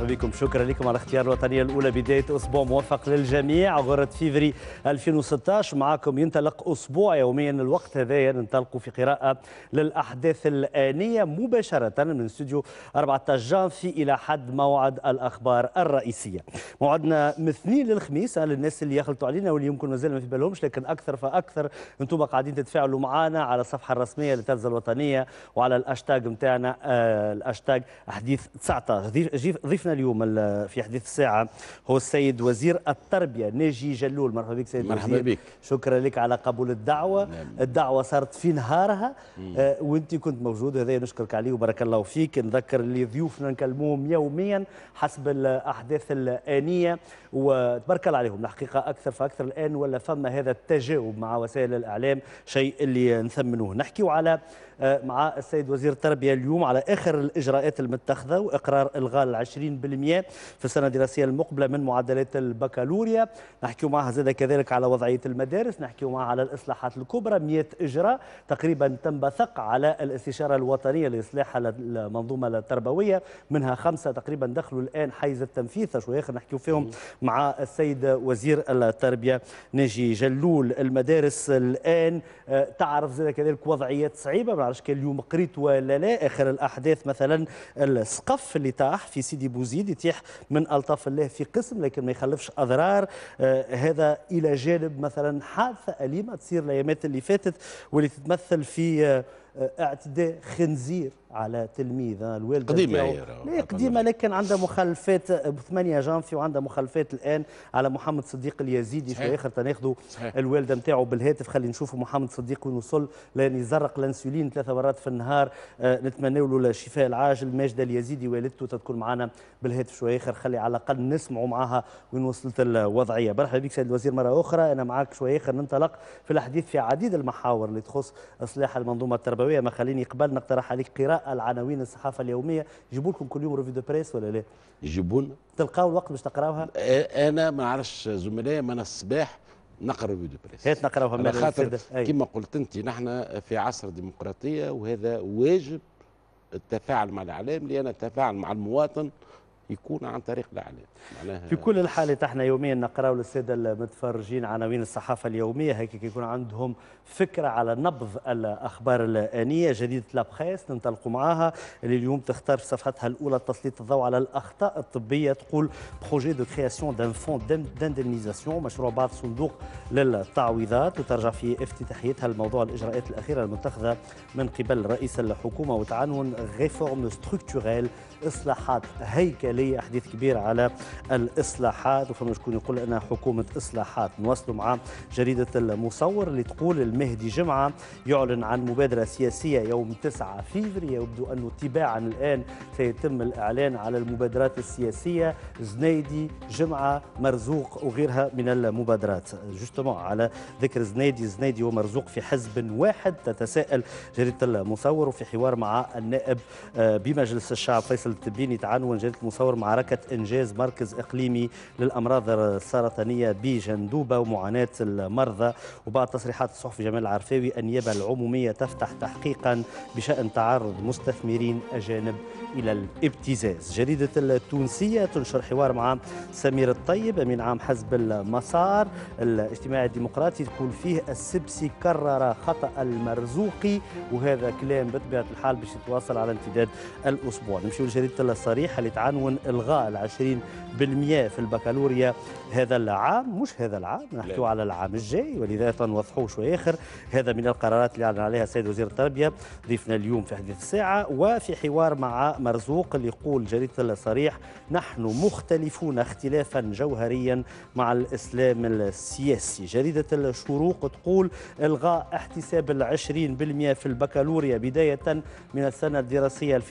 مرحبا بكم شكرا لكم على اختيار الوطنية الأولى بداية أسبوع موفق للجميع غرة فيفري 2016 معكم ينطلق أسبوع يوميا الوقت هذايا ننطلق في قراءة للأحداث الآنية مباشرة من استوديو 14 جانفي إلى حد موعد الأخبار الرئيسية موعدنا من اثنين للخميس للناس اللي يخلطوا علينا واللي يمكن مازال ما في بالهمش لكن أكثر فأكثر أنتم قاعدين تتفاعلوا معنا على الصفحة الرسمية لتلفزة الوطنية وعلى الأشتاج نتاعنا الأشتاج آه، حديث 19 ضيفنا ضيفنا اليوم في حديث الساعة هو السيد وزير التربية ناجي جلول مرحبا بك سيد مرحبا وزير. بك شكرا لك على قبول الدعوة نعم. الدعوة صارت في نهارها آه وانت كنت موجود هذا نشكرك عليه وبارك الله فيك نذكر اللي ضيوفنا نكلموهم يوميا حسب الأحداث الآنية وتبارك الله عليهم الحقيقة أكثر فأكثر الآن ولا فما هذا التجاوب مع وسائل الإعلام شيء اللي نثمنوه نحكيو على آه، مع السيد وزير التربية اليوم على آخر الإجراءات المتخذة وإقرار إلغاء العشرين بالمئة في السنة الدراسية المقبلة من معدلات البكالوريا نحكي معها زادة كذلك على وضعية المدارس نحكي معها على الإصلاحات الكبرى 100 إجراء تقريبا تنبثق على الاستشارة الوطنية لإصلاح المنظومة التربوية منها خمسة تقريبا دخلوا الآن حيز التنفيذ شوية آخر نحكي فيهم مع السيد وزير التربية ناجي جلول المدارس الآن آه، تعرف زادة كذلك وضعيات صعيبة نعرفش كان اليوم قريت ولا لا اخر الاحداث مثلا السقف اللي طاح في سيدي بوزيد يطيح من الطف الله في قسم لكن ما يخلفش اضرار آه هذا الى جانب مثلا حادثه اليمه تصير الايامات اللي فاتت واللي تتمثل في آه اعتداء خنزير على تلميذ آه، الوالد قديمة هي لا قديمة لكن عندها مخلفات آه، ب 8 جانفي وعندها مخلفات الان على محمد صديق اليزيدي في الاخر تناخذوا الوالده نتاعو بالهاتف خلي نشوفوا محمد صديق وين وصل لان يزرق الانسولين ثلاثة مرات في النهار آه نتمنوا له الشفاء العاجل ماجده اليزيدي والدته تتكون معنا بالهاتف شويه اخر خلي على الاقل نسمعوا معاها وين وصلت الوضعيه مرحبا بك سيد الوزير مره اخرى انا معك شويه اخر ننطلق في الحديث في عديد المحاور اللي تخص اصلاح المنظومه التربويه النبويه ما خليني قبل نقترح عليك قراءه العناوين الصحافه اليوميه يجيبوا لكم كل يوم ريفي دو بريس ولا لا؟ لنا تلقاو الوقت باش تقراوها؟ انا ما نعرفش زملائي من الصباح نقرا ريفي دو بريس هات نقراوها من خاطر كما قلت انت نحن في عصر ديمقراطيه وهذا واجب التفاعل مع الاعلام لان التفاعل مع المواطن يكون عن طريق الاعلام معناها في كل الحالات احنا يوميا نقراو للساده المتفرجين عناوين الصحافه اليوميه هيك يكون عندهم فكره على نبض الاخبار الانيه جريده لابخيس ننطلقوا معاها اللي اليوم تختار في صفحتها الاولى تسليط الضوء على الاخطاء الطبيه تقول بروجي دو كرياسيون دان فون داندينيزاسيون مشروع بعض صندوق للتعويضات وترجع في افتتاحيتها الموضوع الاجراءات الاخيره المتخذه من قبل رئيس الحكومه وتعنون ريفورم ستركتوريل اصلاحات هيكل الداخلية حديث كبير على الاصلاحات وفما شكون يقول انها حكومه اصلاحات نواصلوا مع جريده المصور اللي تقول المهدي جمعه يعلن عن مبادره سياسيه يوم 9 فيفري يبدو انه تباعا الان سيتم الاعلان على المبادرات السياسيه زنيدي جمعه مرزوق وغيرها من المبادرات جوستومون على ذكر زنيدي زنيدي ومرزوق في حزب واحد تتساءل جريده المصور وفي حوار مع النائب آه، بمجلس الشعب فيصل التبيني تعنون جريده المصور دور معركة إنجاز مركز إقليمي للأمراض السرطانية بجندوبة ومعاناة المرضى وبعد تصريحات الصحفي جمال العرفاوي النيابة العمومية تفتح تحقيقا بشأن تعرض مستثمرين أجانب إلى الابتزاز جريدة التونسية تنشر حوار مع سمير الطيب أمين عام حزب المسار الاجتماع الديمقراطي تقول فيه السبسي كرر خطأ المرزوقي وهذا كلام بطبيعة الحال باش يتواصل على امتداد الأسبوع نمشيو لجريدة الصريحة اللي تعنون الغاء العشرين بالمئة في البكالوريا هذا العام مش هذا العام نحكيو على العام الجاي ولذا نوضحوه شوي آخر هذا من القرارات اللي أعلن عليها السيد وزير التربية ضيفنا اليوم في حديث الساعة وفي حوار مع مرزوق اللي يقول جريدة الصريح نحن مختلفون اختلافا جوهريا مع الإسلام السياسي جريدة الشروق تقول إلغاء احتساب العشرين بالمئة في البكالوريا بداية من السنة الدراسية 2016-2017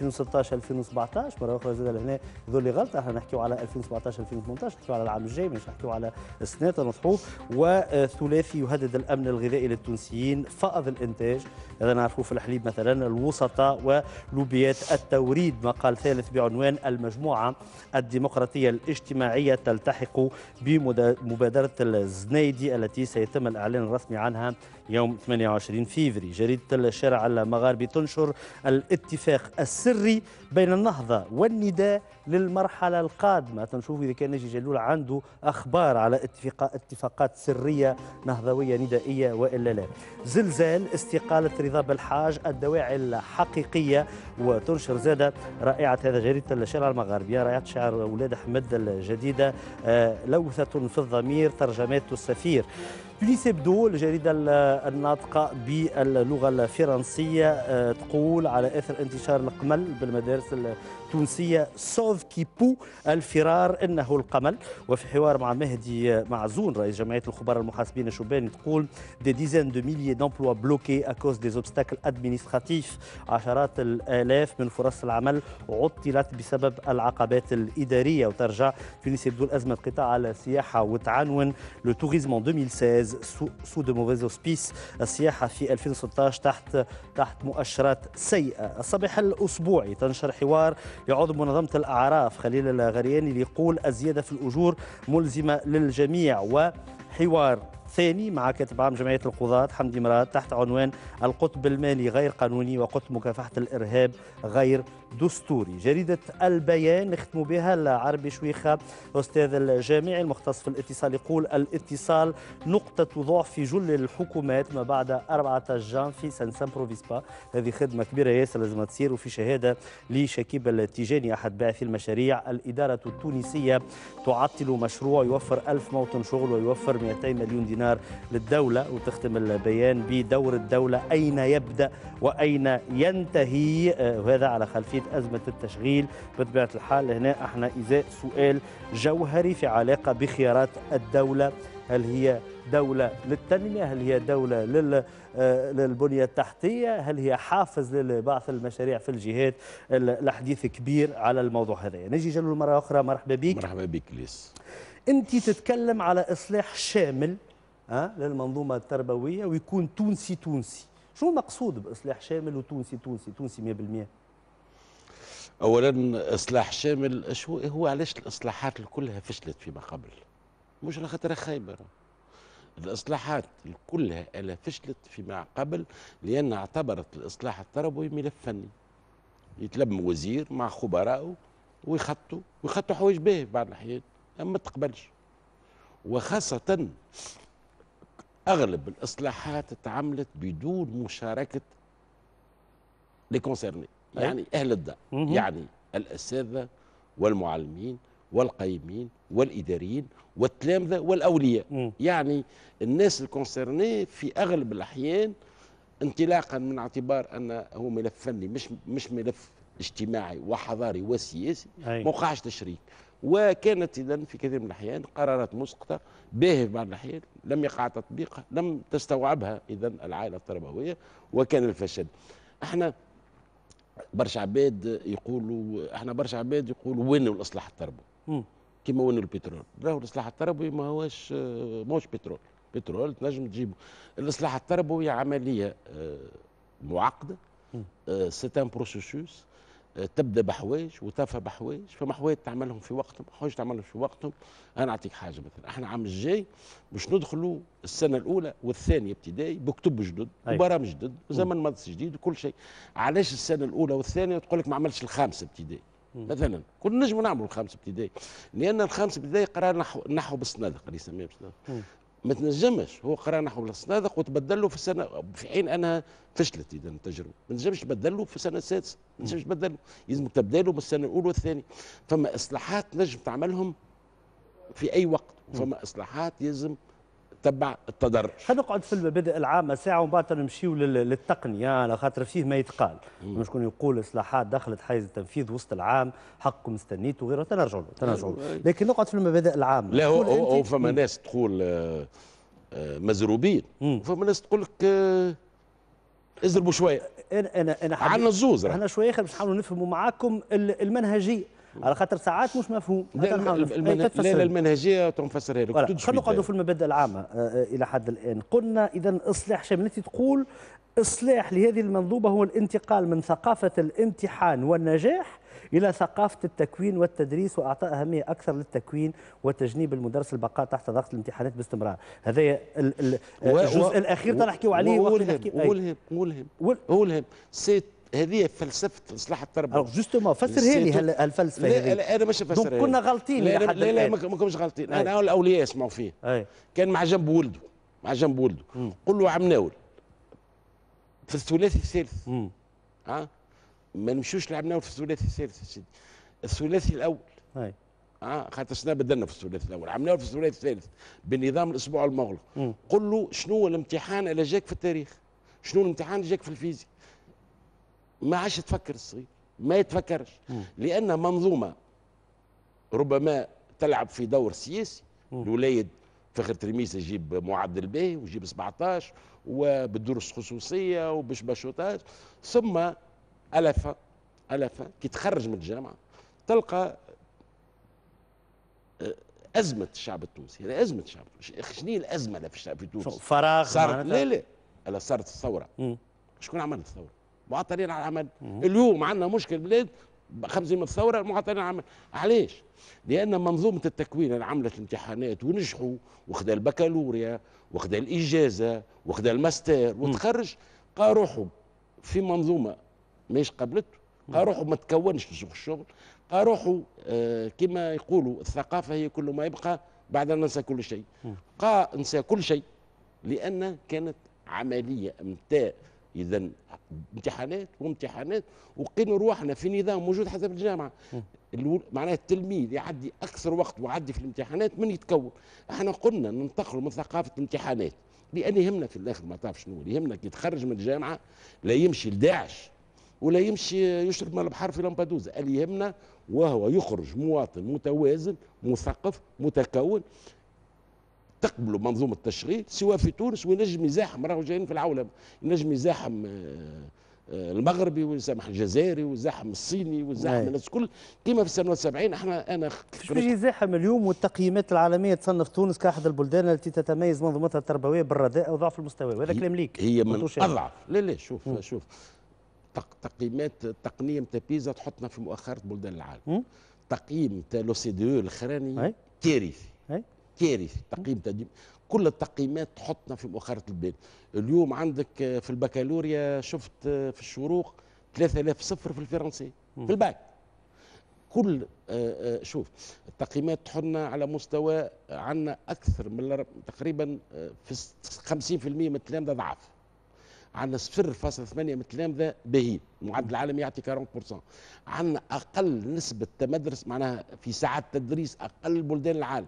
مرة أخرى زاد هنا اللي غلطه احنا نحكيو على 2017 2018 نحكيو على العام الجاي مش نحكيو على السنوات نطحوه وثلاثي يهدد الامن الغذائي للتونسيين فائض الانتاج هذا نعرفوه في الحليب مثلا الوسطاء ولوبيات التوريد مقال ثالث بعنوان المجموعه الديمقراطيه الاجتماعيه تلتحق بمبادره الزنيدي التي سيتم الاعلان الرسمي عنها يوم 28 فيفري جريدة الشارع المغاربي تنشر الاتفاق السري بين النهضة والنداء للمرحلة القادمة تنشوف إذا كان نجي جلول عنده أخبار على اتفاق اتفاقات سرية نهضوية ندائية وإلا لا زلزال استقالة رضا بالحاج الدواعي الحقيقية وتنشر زادة رائعة هذا جريدة الشارع المغاربية رائعة شعر أولاد أحمد الجديدة آه، لوثة في الضمير ترجمات السفير بليس ابدو الجريدة الناطقة باللغة الفرنسية آه، تقول على إثر انتشار القمل بالمدارس التونسية سوف كيبو الفرار إنه القمل وفي حوار مع مهدي معزون رئيس جمعية الخبراء المحاسبين الشبان تقول دي ديزان دو ميليي دومبلوا بلوكي أكوز دي زوبستاكل أدمينستراتيف عشرات الآلاف من فرص العمل عطلت بسبب العقبات الإدارية وترجع تونسيا بدون أزمة قطاع على السياحة وتعنون لو توريزم 2016 سو دو موفيز اوسبيس السياحة في 2016 تحت تحت مؤشرات سيئة الصباح الأسبوعي تنشر حوار يعود منظمة الأعراف خليل الغرياني ليقول الزيادة في الأجور ملزمة للجميع وحوار ثاني مع كاتب عام جمعية القضاة حمدي مراد تحت عنوان القطب المالي غير قانوني وقطب مكافحة الإرهاب غير دستوري جريدة البيان نختم بها العربي شويخة أستاذ الجامعي المختص في الاتصال يقول الاتصال نقطة ضعف في جل الحكومات ما بعد 4 سان سان بروفيسبا هذه خدمة كبيرة ياسر لازم تصير وفي شهادة لشكيب التيجاني أحد باعثي المشاريع الإدارة التونسية تعطل مشروع يوفر ألف موطن شغل ويوفر 200 مليون دينار دينار للدولة وتختم البيان بدور الدولة أين يبدأ وأين ينتهي آه، وهذا على خلفية أزمة التشغيل بطبيعة الحال هنا احنا إزاء سؤال جوهري في علاقة بخيارات الدولة هل هي دولة للتنمية هل هي دولة لل... آه، للبنية التحتية هل هي حافز لبعث المشاريع في الجهات الحديث كبير على الموضوع هذا نجي جلو مرة أخرى مرحبا بك مرحبا بك ليس أنت تتكلم على إصلاح شامل أه؟ للمنظومه التربويه ويكون تونسي تونسي شو مقصود باصلاح شامل وتونسي تونسي تونسي 100% اولا اصلاح شامل شو هو علاش الاصلاحات كلها فشلت فيما قبل مش على خاطر خايبة الاصلاحات كلها الا فشلت فيما قبل لان اعتبرت الاصلاح التربوي ملف فني يتلم وزير مع خبرائه ويخطوا ويخطوا حوايج باهي بعض الاحيان اما ما تقبلش وخاصه اغلب الاصلاحات اتعملت بدون مشاركه لكونسيرني يعني اهل الدار يعني الاساتذه والمعلمين والقيمين والاداريين والتلامذه والاولياء مم. يعني الناس الكونسيرني في اغلب الاحيان انطلاقا من اعتبار ان هو ملف فني مش مش ملف اجتماعي وحضاري وسياسي ما وقعش تشريك وكانت اذا في كثير من الاحيان قرارات مسقطه باهي في بعض الاحيان لم يقع تطبيقها لم تستوعبها اذا العائله التربويه وكان الفشل احنا برشا عباد يقولوا احنا برشا عباد يقولوا وين الاصلاح التربوي كما وين البترول راهو الاصلاح التربوي ما هوش موش بترول بترول تنجم تجيبه الاصلاح التربوي عمليه آه، معقده سيت ان بروسيسوس تبدا بحوايج وتفى بحوايج فما حوايج تعملهم في وقتهم حوايج تعملهم في وقتهم انا اعطيك حاجه مثلا احنا عام الجاي باش ندخلوا السنه الاولى والثانيه ابتدائي بكتب جدد أيوة. وبرامج جدد وزمن مدرسه جديد وكل شيء علاش السنه الاولى والثانيه تقول لك ما عملش الخامسه ابتدائي مثلا كنا نجموا نعملوا الخامسه ابتدائي لان الخامسه ابتدائي قرار نحو, نحو بالسنادق اللي يسميه بالسنادق ما تنجمش هو قرا نحو الصنادق وتبدل له في السنه في حين انها فشلت اذا التجربه ما تنجمش تبدل له في السنه السادسه ما تنجمش تبدل له لازمك من السنه الاولى والثانيه فما اصلاحات نجم تعملهم في اي وقت وفما اصلاحات يلزم تتبع التدرج هنقعد في المبادئ العامه ساعه ومن بعد للتقنيه على خاطر فيه ما يتقال شكون يقول اصلاحات دخلت حيز التنفيذ وسط العام حقكم استنيت وغيره تنرجعوا له تنرجعوا له أيوة. لكن نقعد في المبادئ العامه لا هو, هو فما ناس تقول آه، آه، مزروبين فما ناس تقول لك آه، اضربوا شويه انا انا انا عندنا الزوز احنا شويه باش نحاولوا نفهموا معاكم المنهجيه على خاطر ساعات مش مفهوم لا, لا المنهجيه تنفسرها لك خلينا نقعدوا في المبادئ العامه آه، آه، الى حد الان قلنا اذا اصلاح شاملتي تقول اصلاح لهذه المنظومه هو الانتقال من ثقافه الامتحان والنجاح الى ثقافه التكوين والتدريس واعطاء اهميه اكثر للتكوين وتجنيب المدرس البقاء تحت ضغط الامتحانات باستمرار هذا الجزء الاخير تنحكيوا عليه ملهم ملهم ملهم والهب سي هذه فلسفه اصلاح التربيه او جوستومون فسرها لي هالفلسفه هذه لا انا مش فسرها دونك كنا غالطين لا لا, لا, ما كناش غالطين انا الاولياء يسمعوا فيه كان مع جنب ولده مع جنب ولده قول له عم ناول في الثلاثي الثالث ها ما نمشوش لعب ناول في الثلاثي الثالث سيدي الثلاثي الاول أي. اه خاطر سنا بدلنا في الثلاثي الاول عملناه في الثلاثي الثالث بالنظام الاسبوع المغلق قل له شنو الامتحان اللي جاك في التاريخ شنو الامتحان اللي جاك في الفيزياء ما عادش تفكر الصغير ما يتفكرش لان منظومه ربما تلعب في دور سياسي الولايد فخر تلميذ يجيب معدل به ويجيب 17 وبالدروس الخصوصيه وبشبشوطات ثم الف الف كي تخرج من الجامعه تلقى آه، ازمه الشعب التونسي هذا يعني ازمه الشعب شنو الازمه في الشعب في تونس فراغ صارت لا لا صارت الثوره شكون عمل الثوره معطلين على العمل اليوم عندنا مشكل بلاد خمسين من الثورة معطلين على العمل علاش؟ لأن منظومة التكوين اللي عملت الامتحانات ونجحوا وخذا البكالوريا وخذا الإجازة وخذا الماستر وتخرج قاروحوا روحه في منظومة ماهيش قبلته قاروحوا روحه ما تكونش في سوق الشغل قاروحوا روحه آه كما يقولوا الثقافة هي كل ما يبقى بعد أن ننسى كل شيء قا نسى كل شيء لأن كانت عملية امتاء اذا امتحانات وامتحانات وقينا روحنا في نظام موجود حتى في الجامعه معناها التلميذ يعدي اكثر وقت ويعدي في الامتحانات من يتكون احنا قلنا ننتقلوا من ثقافه الامتحانات لان يهمنا في الاخر ما تعرف شنو يهمنا كي يتخرج من الجامعه لا يمشي لداعش ولا يمشي يشرب من البحر في لامبادوزا اللي يهمنا وهو يخرج مواطن متوازن مثقف متكون تقبلوا منظومه التشغيل سواء في تونس وينجم يزاحم راهو جايين في العولمه ينجم يزاحم آه، آه، المغربي ويزاحم الجزائري ويزاحم الصيني ويزاحم نعم. الناس الكل كيما في السنوات 70 احنا انا كيفاش يزاحم اليوم والتقييمات العالميه تصنف تونس كاحد البلدان التي تتميز منظومتها التربويه بالرداءه وضعف المستوى وهذا كلام ليك هي من اضعف لا لا شوف م. شوف تقييمات التقنيه نتاع بيزا تحطنا في مؤخره بلدان العالم تقييم تاع لو سي دي الاخراني كارثي كارثي تقييم تقديم كل التقييمات تحطنا في مؤخره البلاد اليوم عندك آه، في البكالوريا شفت آه، في الشروق 3000 صفر في الفرنسي في الباك كل آه، شوف التقييمات تحطنا على مستوى عندنا اكثر من تقريبا في 50% من التلامذه ضعف عندنا 0.8 من التلامذه باهين المعدل العالمي يعطي 40% عندنا اقل نسبه تمدرس معناها في ساعات تدريس اقل بلدان العالم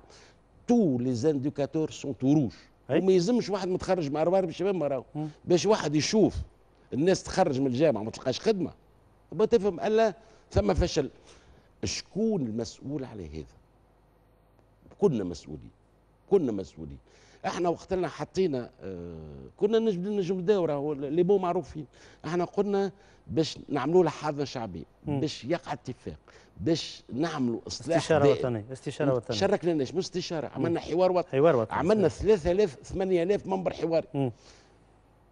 تو لي زانديكاتور سون تو روج وما يلزمش واحد متخرج مع روار باش يفهم راهو باش واحد يشوف الناس تخرج من الجامعه ما تلقاش خدمه ما تفهم الا ثم فشل شكون المسؤول على هذا كنا مسؤولين كنا مسؤولين احنا وقتنا حطينا اه كنا نجم نجم راهو لي بو معروفين احنا قلنا باش نعملوا له حاضنه شعبيه باش يقع اتفاق باش نعملوا اصلاح استشاره دائم. استشاره وطنيه شاركناش مش استشاره عملنا حوار وطني حوار وطني عملنا 3000 8000 منبر حواري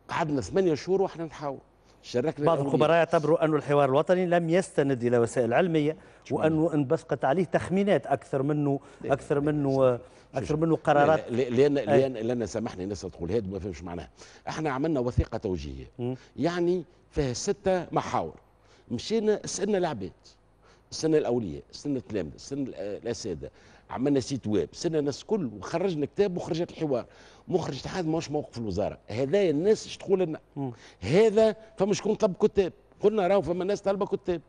قعدنا ثمانية شهور واحنا نحاول شاركنا بعض الخبراء يعتبروا أن الحوار الوطني لم يستند إلى وسائل علمية وأنه انبثقت عليه تخمينات أكثر منه إيه. أكثر منه إيه. اكثر منه قرارات لان لان لان سامحني الناس تقول هذا ما فهمش معناها احنا عملنا وثيقه توجيهيه يعني فيها سته محاور مشينا سالنا العباد سالنا الاولياء سالنا التلامذه سالنا آه، الاساتذه عملنا سيت ويب سالنا الناس الكل وخرجنا كتاب وخرجت الحوار مخرج اتحاد ماهوش موقف الوزاره هذايا الناس اش تقول لنا هذا فما شكون طلب كتاب قلنا راهو فما ناس طالبه كتاب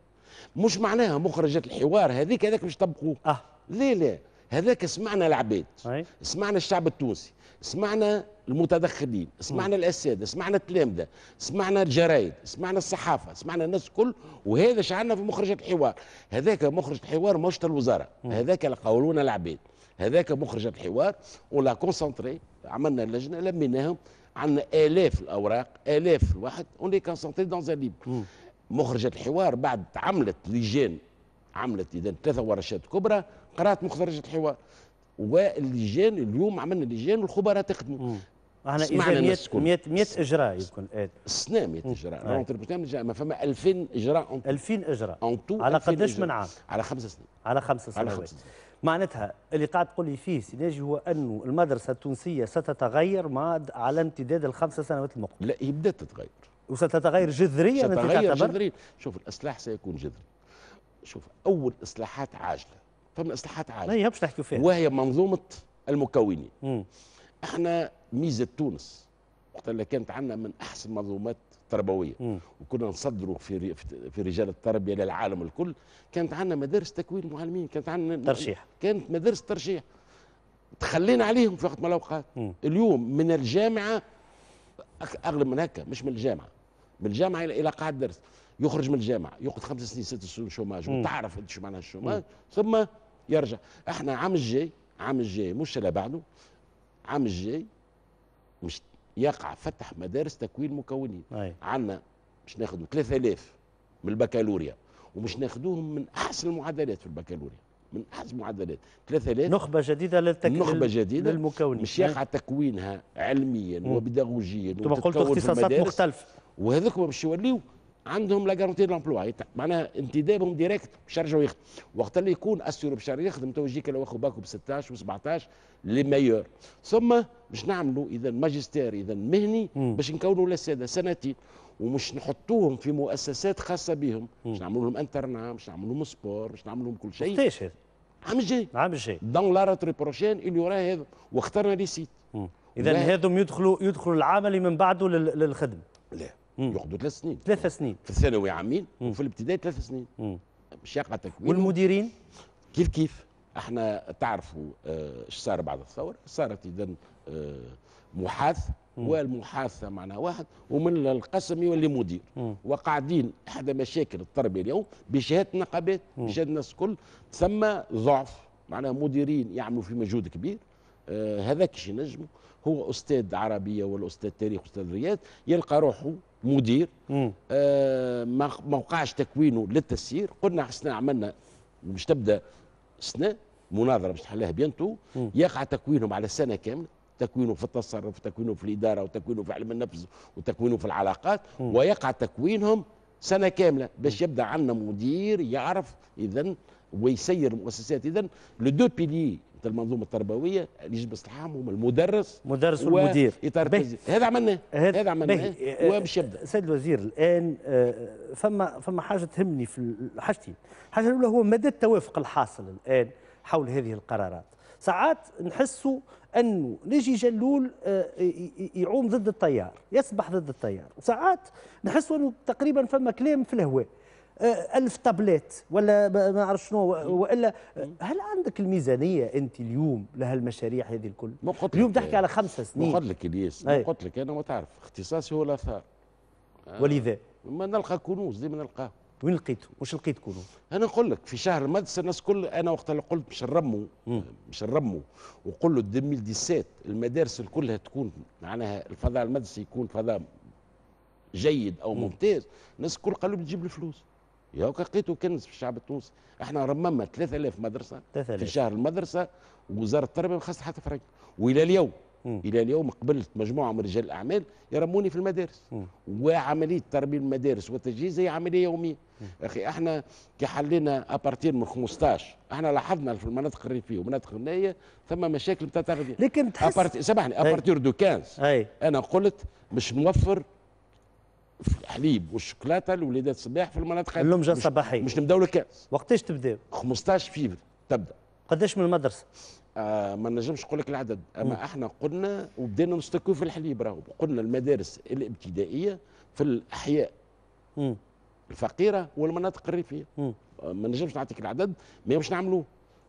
مش معناها مخرجات الحوار هذيك هذاك باش طبقوه آه. ليه لا هذاك سمعنا العباد سمعنا الشعب التونسي سمعنا المتدخلين سمعنا نعم. الاساتذه سمعنا التلامذه سمعنا الجرايد سمعنا الصحافه سمعنا الناس الكل وهذا شعلنا في مخرجة الحوار هذاك مخرج الحوار مش الوزاره نعم. هذاك قولونا العباد هذاك مخرج الحوار ولا كونسنتري عملنا اللجنه لميناهم عندنا الاف الاوراق الاف الواحد اوني كونسنتري دون زاليب مخرجة الحوار بعد عملت لجان عملت اذا ثلاثه ورشات كبرى قرات مخرجه الحوار واللجان اليوم عملنا لجان والخبراء تخدموا احنا اذا 100 100 اجراء يمكن إيه. سنة 100 اجراء ما فما 2000 اجراء 2000 اجراء على قداش من عام؟ على خمس سنين على خمس سنوات على خمس سنين. معناتها اللي قاعد تقول لي فيه سيناجي هو انه المدرسه التونسيه ستتغير مع على امتداد الخمس سنوات المقبله لا هي بدات تتغير وستتغير جذريا ستتغير جذريا شوف الاصلاح سيكون جذري شوف اول اصلاحات عاجله فما اصلاحات عاليه ما يهمش تحكي فيها وهي منظومه المكونين مم. احنا ميزه تونس وقت اللي كانت عندنا من احسن منظومات تربويه مم. وكنا نصدروا في في رجال التربيه للعالم الكل كانت عندنا مدارس تكوين معلمين كانت عندنا ترشيح كانت مدارس ترشيح تخلينا عليهم في وقت ما الاوقات اليوم من الجامعه اغلب من هكا مش من الجامعه من الجامعه الى قاعد درس يخرج من الجامعه يقعد خمس سنين ست سنين شوماج وتعرف انت شو معناها الشوماج ثم يرجع احنا عام الجاي عام الجاي مش اللي بعده عام الجاي مش يقع فتح مدارس تكوين مكونين عندنا مش ناخذ 3000 من البكالوريا ومش ناخذوهم من احسن المعادلات في البكالوريا من احسن المعادلات 3000 نخبه جديده للتكوين نخبه جديده للمكونين مش يقع تكوينها علميا وبيداغوجيا انتم قلتوا اختصاصات مختلفه وهذوك باش يوليو عندهم لا جارونتي طيب، لومبلوا معناها انتدابهم ديريكت باش يرجعوا يخدموا وقت اللي يكون اسيور باش يخدم تو يجيك لو اخو باكو ب 16 و 17 لي ميور ثم باش نعملوا اذا ماجستير اذا مهني باش نكونوا للساده سنتين ومش نحطوهم في مؤسسات خاصه بهم باش نعملوا لهم انترنا باش نعملوا لهم سبور باش نعملوا لهم كل شيء وقتاش هذا؟ العام الجاي العام الجاي دون لا روتري بروشين اللي وراه هذا واخترنا لي سيت اذا هذم يدخلوا يدخلوا العام اللي من بعده للخدمه لا ياخذوا ثلاث سنين ثلاث سنين في الثانوي عامين وفي الابتدائي ثلاث سنين باش يقع تكوين والمديرين كيف كيف احنا تعرفوا ايش آه، صار بعد الثوره صارت اذا آه، محاث والمحاثه معناها واحد ومن القسم يولي مدير وقاعدين احدى مشاكل التربيه اليوم بشهاده نقابات بشهاده الناس الكل ثم ضعف معناها مديرين يعملوا في مجهود كبير آه، هذاك شي هو أستاذ عربية ولا أستاذ تاريخ أستاذ رياض يلقى روحه مدير آه ما وقعش تكوينه للتسيير قلنا حسنا عملنا مش تبدا سنه مناظره باش نحلها بينتو يقع تكوينهم على سنه كامله تكوينه في التصرف وتكوينه في الاداره وتكوينه في علم النفس وتكوينه في العلاقات م. ويقع تكوينهم سنه كامله باش يبدا عندنا مدير يعرف اذا ويسير المؤسسات اذا لو دو بيلي المنظومه التربويه اللي يجب اصلاحهم المدرس مدرس والمدير هذا عملناه هذا عملناه وباش يبدا سيد الوزير الان آه، فما فما حاجه تهمني في حاجتين الحاجه الاولى هو مدى التوافق الحاصل الان حول هذه القرارات ساعات نحسوا انه نجي جلول آه، يعوم ضد التيار يسبح ضد التيار وساعات نحسوا انه تقريبا فما كلام في الهواء آه، ألف تابلت ولا ما أعرف شنو وإلا آه، هل عندك الميزانية أنت اليوم لهالمشاريع هذه الكل؟ اليوم تحكي على خمسة سنين ما قلت لك الياس قلت لك أنا ما تعرف اختصاصي هو الآثار آه، ولذا؟ ما نلقى كنوز ديما نلقاه وين لقيته؟ واش لقيت كنوز؟ انا نقول لك في شهر مارس الناس كل انا وقت اللي قلت مش نرموا مش نرموا وقول له 2017 المدارس كلها تكون معناها الفضاء المدرسي يكون فضاء جيد او ممتاز الناس الكل قالوا بتجيب الفلوس يا لقيتوا كنز في الشعب التونسي احنا رممنا 3000 مدرسه 3000 في شهر المدرسه وزاره التربيه ما خصها حتى فرنك والى اليوم مم. الى اليوم قبلت مجموعه من رجال الاعمال يرموني في المدارس مم. وعمليه ترميم المدارس والتجهيز هي عمليه يوميه اخي احنا كي حلينا ابارتير من 15 احنا لاحظنا في المناطق الريفيه والمناطق النائيه ثم مشاكل بتاع تربيه لكن تحس أبارتير سامحني ابارتير دو 15 انا قلت مش موفر في الحليب والشوكولاته لوليدات الصباح في المناطق اللمجه الصباحيه مش, مش نبداو الكاس وقتاش تبداو 15 فيفر تبدا قداش من المدرسه آه ما نجمش نقول لك العدد اما م. احنا قلنا وبدينا نستكو في الحليب راهو قلنا المدارس الابتدائيه في الاحياء م. الفقيره والمناطق الريفيه آه، ما نجمش نعطيك العدد ما باش نعملوه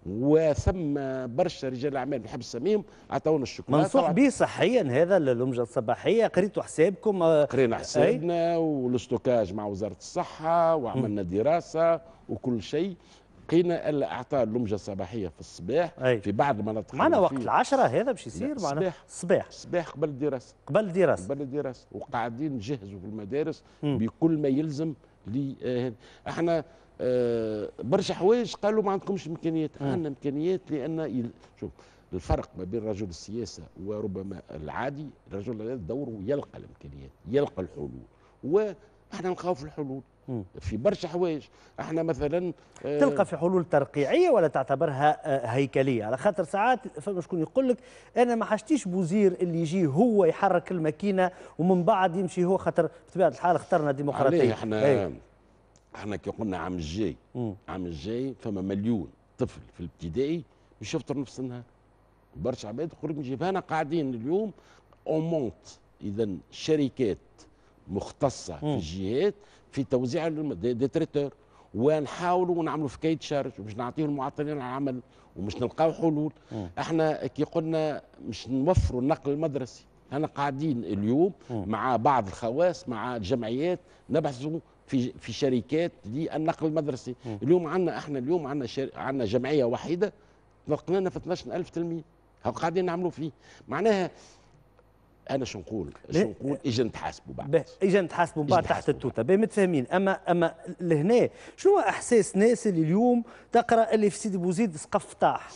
وثم برشا رجال اعمال بحب نسميهم عطاونا الشوكولاته منصوح به صحيا هذا للمجه الصباحيه قريتوا حسابكم آه، قرينا آه، حسابنا إيه؟ والاستوكاج مع وزاره الصحه وعملنا دراسه وكل شيء لقينا الا اعطى اللمجه الصباحيه في الصباح أي. في بعض المناطق معنا وقت العشرة هذا باش يصير معنا الصباح الصباح قبل الدراسه قبل الدراسه قبل الدراسه وقاعدين نجهزوا في المدارس م. بكل ما يلزم لي آه، احنا آه، برشا حوايج قالوا ما عندكمش امكانيات آه. عندنا امكانيات لان شوف الفرق ما بين رجل السياسه وربما العادي الرجل دوره يلقى الامكانيات يلقى الحلول واحنا نخاف الحلول في برشا حوايج احنا مثلا آه، تلقى في حلول ترقيعيه ولا تعتبرها هيكليه على خاطر ساعات فما شكون يقول لك انا ما حشتيش بوزير اللي يجي هو يحرك الماكينه ومن بعد يمشي هو خاطر بطبيعه الحال اخترنا ديمقراطيه احنا إيه. احنا كي قلنا عام الجاي عام الجاي فما مليون طفل في الابتدائي مش يفطر نفس النهار برشا عباد خرج من جبهانا قاعدين اليوم اومونت اذا شركات مختصه في الجهات في توزيع دي, دي تريتور ونحاولوا ونعملوا في كيد شارج ومش نعطيه المعطلين على العمل ومش نلقاو حلول مم. احنا كي قلنا مش نوفروا النقل المدرسي احنا قاعدين اليوم مم. مع بعض الخواص مع الجمعيات نبحثوا في في شركات للنقل المدرسي م. اليوم عندنا احنا اليوم عندنا شر... عندنا جمعيه وحيده تنقلنا في 12000 تلميذ هاو قاعدين نعملوا فيه معناها انا شو نقول شو نقول اجا نتحاسبوا بعد اجا نتحاسبوا بعد تحت التوته باهي متفاهمين اما اما لهنا شنو احساس ناس اللي اليوم تقرا اللي في سيدي بوزيد سقف طاح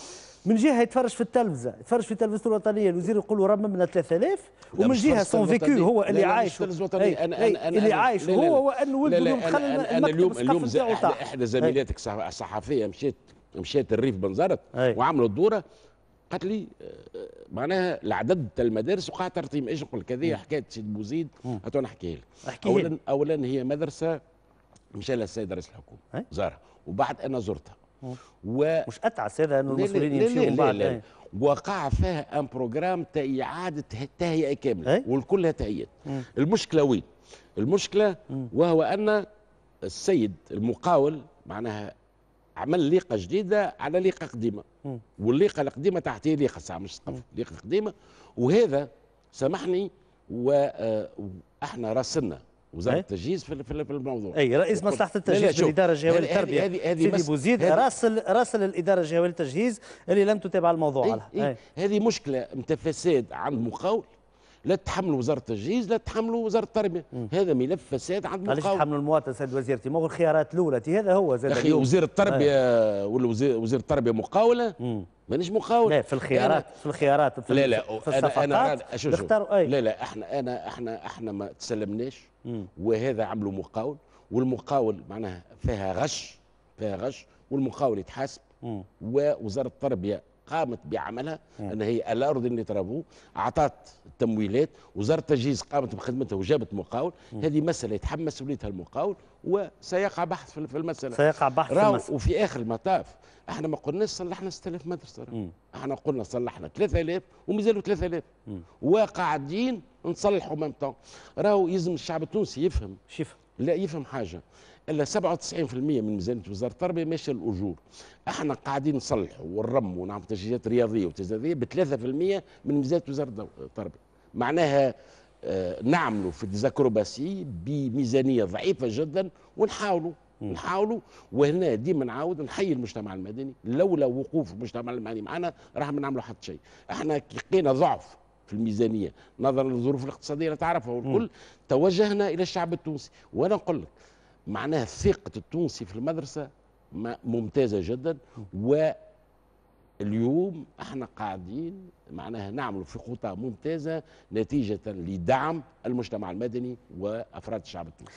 من جهه يتفرج في التلفزه يتفرج في التلفزه الوطنيه الوزير يقول رممنا 3000 ومن جهه سون فيكو هو اللي عايش اللي عايش هو هو ولده اليوم انا اليوم اليوم احدى زميلاتك الصحفيه مشيت مشيت الريف بنزرت وعملوا الدوره قالت لي آه، معناها العدد تاع المدارس وقع ترطيم ايش نقول لك هذه حكايه سيد بوزيد هاتوا نحكيها لك اولا اولا هي مدرسه مشى لها السيد رئيس الحكومه زارها وبعد انا زرتها و مش اتعس هذا انه المسؤولين يمشوا بعد إيه. وقع فيها ان بروجرام تاع اعاده تهيئه كامله إيه. والكل تهيئت المشكله وين؟ المشكله وهو ان السيد المقاول معناها عمل ليقه جديده على ليقه قديمه والليقه القديمه تحتيه ليقه ساعه مش سقف ليقه قديمه وهذا سامحني واحنا آه، راسلنا وزاره إيه؟ التجهيز في الموضوع اي رئيس مصلحه التجهيز بالاداره الجهويه للتربيه هذه هذه سيدي بوزيد راسل راسل الاداره الجهويه للتجهيز اللي لم تتابع الموضوع هذه مشكله متفساد عند مقاول لا تحملوا وزاره التجهيز لا تحملوا وزاره التربيه هذا ملف فساد عند علاش تحملوا المواطن سيد وزير هو الخيارات الاولى هذا هو زاد اخي وزير التربيه آه. ولا وزير التربيه مقاوله مانيش مقاول لا في الخيارات في الخيارات في لا لا في الصفقات أنا أي. لا لا احنا انا احنا احنا ما تسلمناش وهذا عملوا مقاول والمقاول معناها فيها غش فيها غش والمقاول يتحاسب ووزاره التربيه قامت بعملها نعم. ان هي الارض اللي ترابوه اعطت التمويلات وزاره التجهيز قامت بخدمتها وجابت مقاول نعم. هذه مساله يتحمل مسؤوليتها المقاول وسيقع بحث في المساله سيقع بحث في المساله وفي اخر المطاف احنا ما قلناش صلحنا 6000 مدرسه احنا قلنا صلحنا 3000 ومازالوا 3000 وقاعدين نصلحوا ميم طون راهو يلزم الشعب التونسي يفهم شيف لا يفهم حاجه الا 97% من ميزانيه وزاره التربيه ماشيه للاجور احنا قاعدين نصلح ونرم ونعمل تجهيزات رياضيه وتجهيزات ب 3% من ميزانيه وزاره التربيه معناها آه، نعملوا في ديزاكروباسي بميزانيه ضعيفه جدا ونحاولوا نحاولوا وهنا ديما نعاود نحيي المجتمع المدني لولا وقوف المجتمع المدني معنا راح ما نعملوا حتى شيء احنا لقينا ضعف في الميزانيه نظرا للظروف الاقتصاديه اللي تعرفها والكل توجهنا الى الشعب التونسي وانا نقول لك معناها ثقة التونسي في المدرسة ممتازة جدا واليوم احنا قاعدين معناها نعمل في خطى ممتازة نتيجة لدعم المجتمع المدني وأفراد الشعب التونسي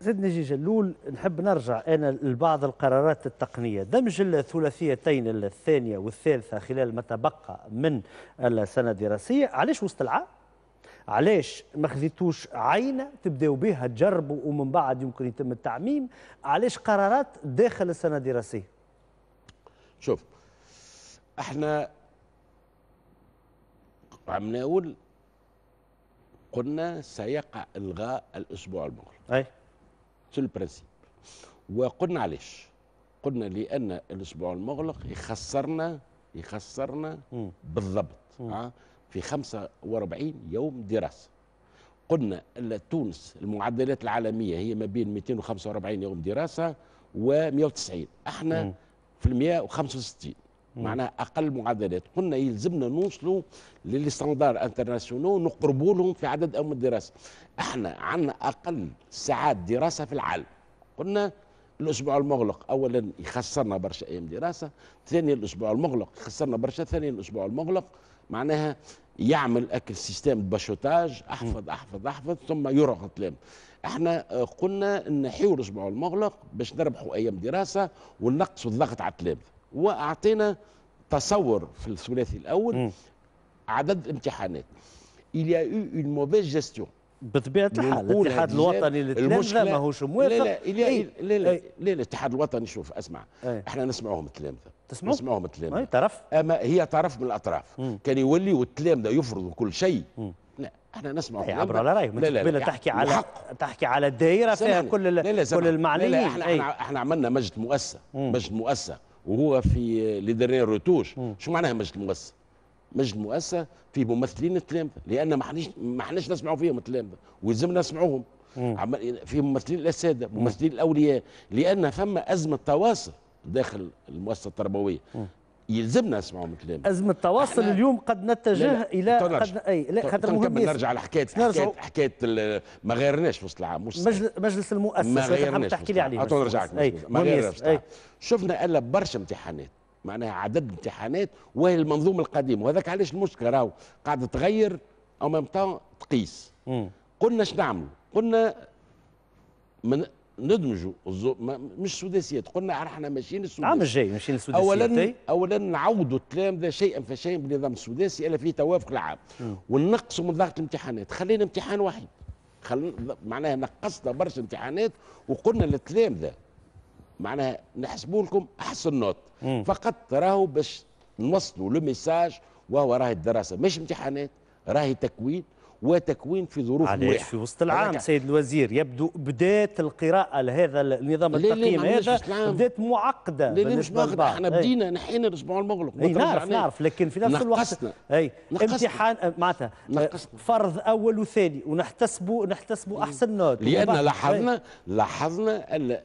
سيد نجي جلول نحب نرجع انا لبعض القرارات التقنيه دمج الثلاثيتين الثانيه والثالثه خلال ما تبقى من السنه الدراسيه علاش وسط العام علاش ما خذيتوش عينه تبداو بها تجربوا ومن بعد يمكن يتم التعميم علاش قرارات داخل السنه الدراسيه شوف احنا عم نقول قلنا سيقع الغاء الاسبوع المقبل اي سو البرنسيب وقلنا علاش قلنا لان الاسبوع المغلق يخسرنا يخسرنا بالضبط مم. في 45 يوم دراسة قلنا تونس المعدلات العالمية هي ما بين 245 يوم دراسة و 190 احنا م. في 165 معناها اقل معدلات قلنا يلزمنا نوصلوا للستاندار انترناسيونو نقربوا لهم في عدد ايام الدراسه احنا عندنا اقل ساعات دراسه في العالم قلنا الاسبوع المغلق اولا يخسرنا برشا ايام دراسه ثانيا الاسبوع المغلق يخسرنا برشا ثانيا الاسبوع المغلق معناها يعمل اكل سيستم باشوتاج احفظ احفظ احفظ ثم يرى غطلان احنا آه، قلنا نحيو الاسبوع المغلق باش نربحوا ايام دراسه ونقصوا الضغط على التلامذه واعطينا تصور في الثلاثي الاول عدد الامتحانات il y a eu une mauvaise gestion بطبيعه الحال الاتحاد الوطني للتلامذه ماهوش موافق لا لا إيه، لا لا, إيه. لا, لا, الاتحاد الوطني شوف اسمع أي. احنا نسمعوهم التلامذه تسمعوهم نسمعوهم التلامذه اي طرف اما هي طرف من الاطراف مم. كان يولي والتلامذه يفرضوا كل شيء لا احنا نسمعوهم اي عبر على رايهم لا لا, لا تحكي يعني على تحكي على دائره فيها كل لا لا كل المعنيين لا لا احنا, احنا, إيه. احنا عملنا مجد مؤسسه مجد مؤسسه وهو في لي روتوش شو معناها مجد مؤسسه مجد مؤسسه في ممثلين التلامذه لان ما حناش ما حناش نسمعوا فيهم التلامذه ويلزمنا نسمعوهم في ممثلين الاساتذه ممثلين الاولياء لان فما ازمه تواصل داخل المؤسسه التربويه يلزمنا يلزمنا من كلام ازمه التواصل اليوم قد نتجه لا لا الى قد اي لا خاطر مهم نرجع لحكايه حكايه حكايه ما غيرناش في وسط العام مجلس, مجلس المؤسسه ما غيرناش تحكي لي عليه نرجع لك ما غيرناش شفنا الا برشا امتحانات معناها عدد امتحانات وهي المنظومه القديمه وهذاك علاش المشكله راهو قاعده تغير او ميم تقيس قلنا اش نعمل قلنا من ندمجوا الزو... مش سداسيات قلنا احنا ماشيين السداسيات العام الجاي ماشيين السداسيات اولا اولا نعوضوا التلامذه شيئا فشيئا بالنظام السداسي الا فيه توافق العام ونقصوا من ضغط الامتحانات خلينا امتحان واحد خل... معناها نقصنا برشا امتحانات وقلنا للتلامذه معناها نحسبوا لكم احسن نوت فقط راهو باش نوصلوا لو ميساج وهو راهي الدراسه مش امتحانات راهي تكوين وتكوين في ظروف علاش في وسط العام سيد الوزير يبدو بدات القراءه لهذا النظام التقييم هذا بدات معقده ليه مش معقده احنا بدينا نحينا الاسبوع المغلق اي نعرف نعرف لكن في نفس الوقت اي امتحان أه، معناتها أه، فرض اول وثاني ونحتسبوا نحتسبوا احسن نوت لان لاحظنا لاحظنا ان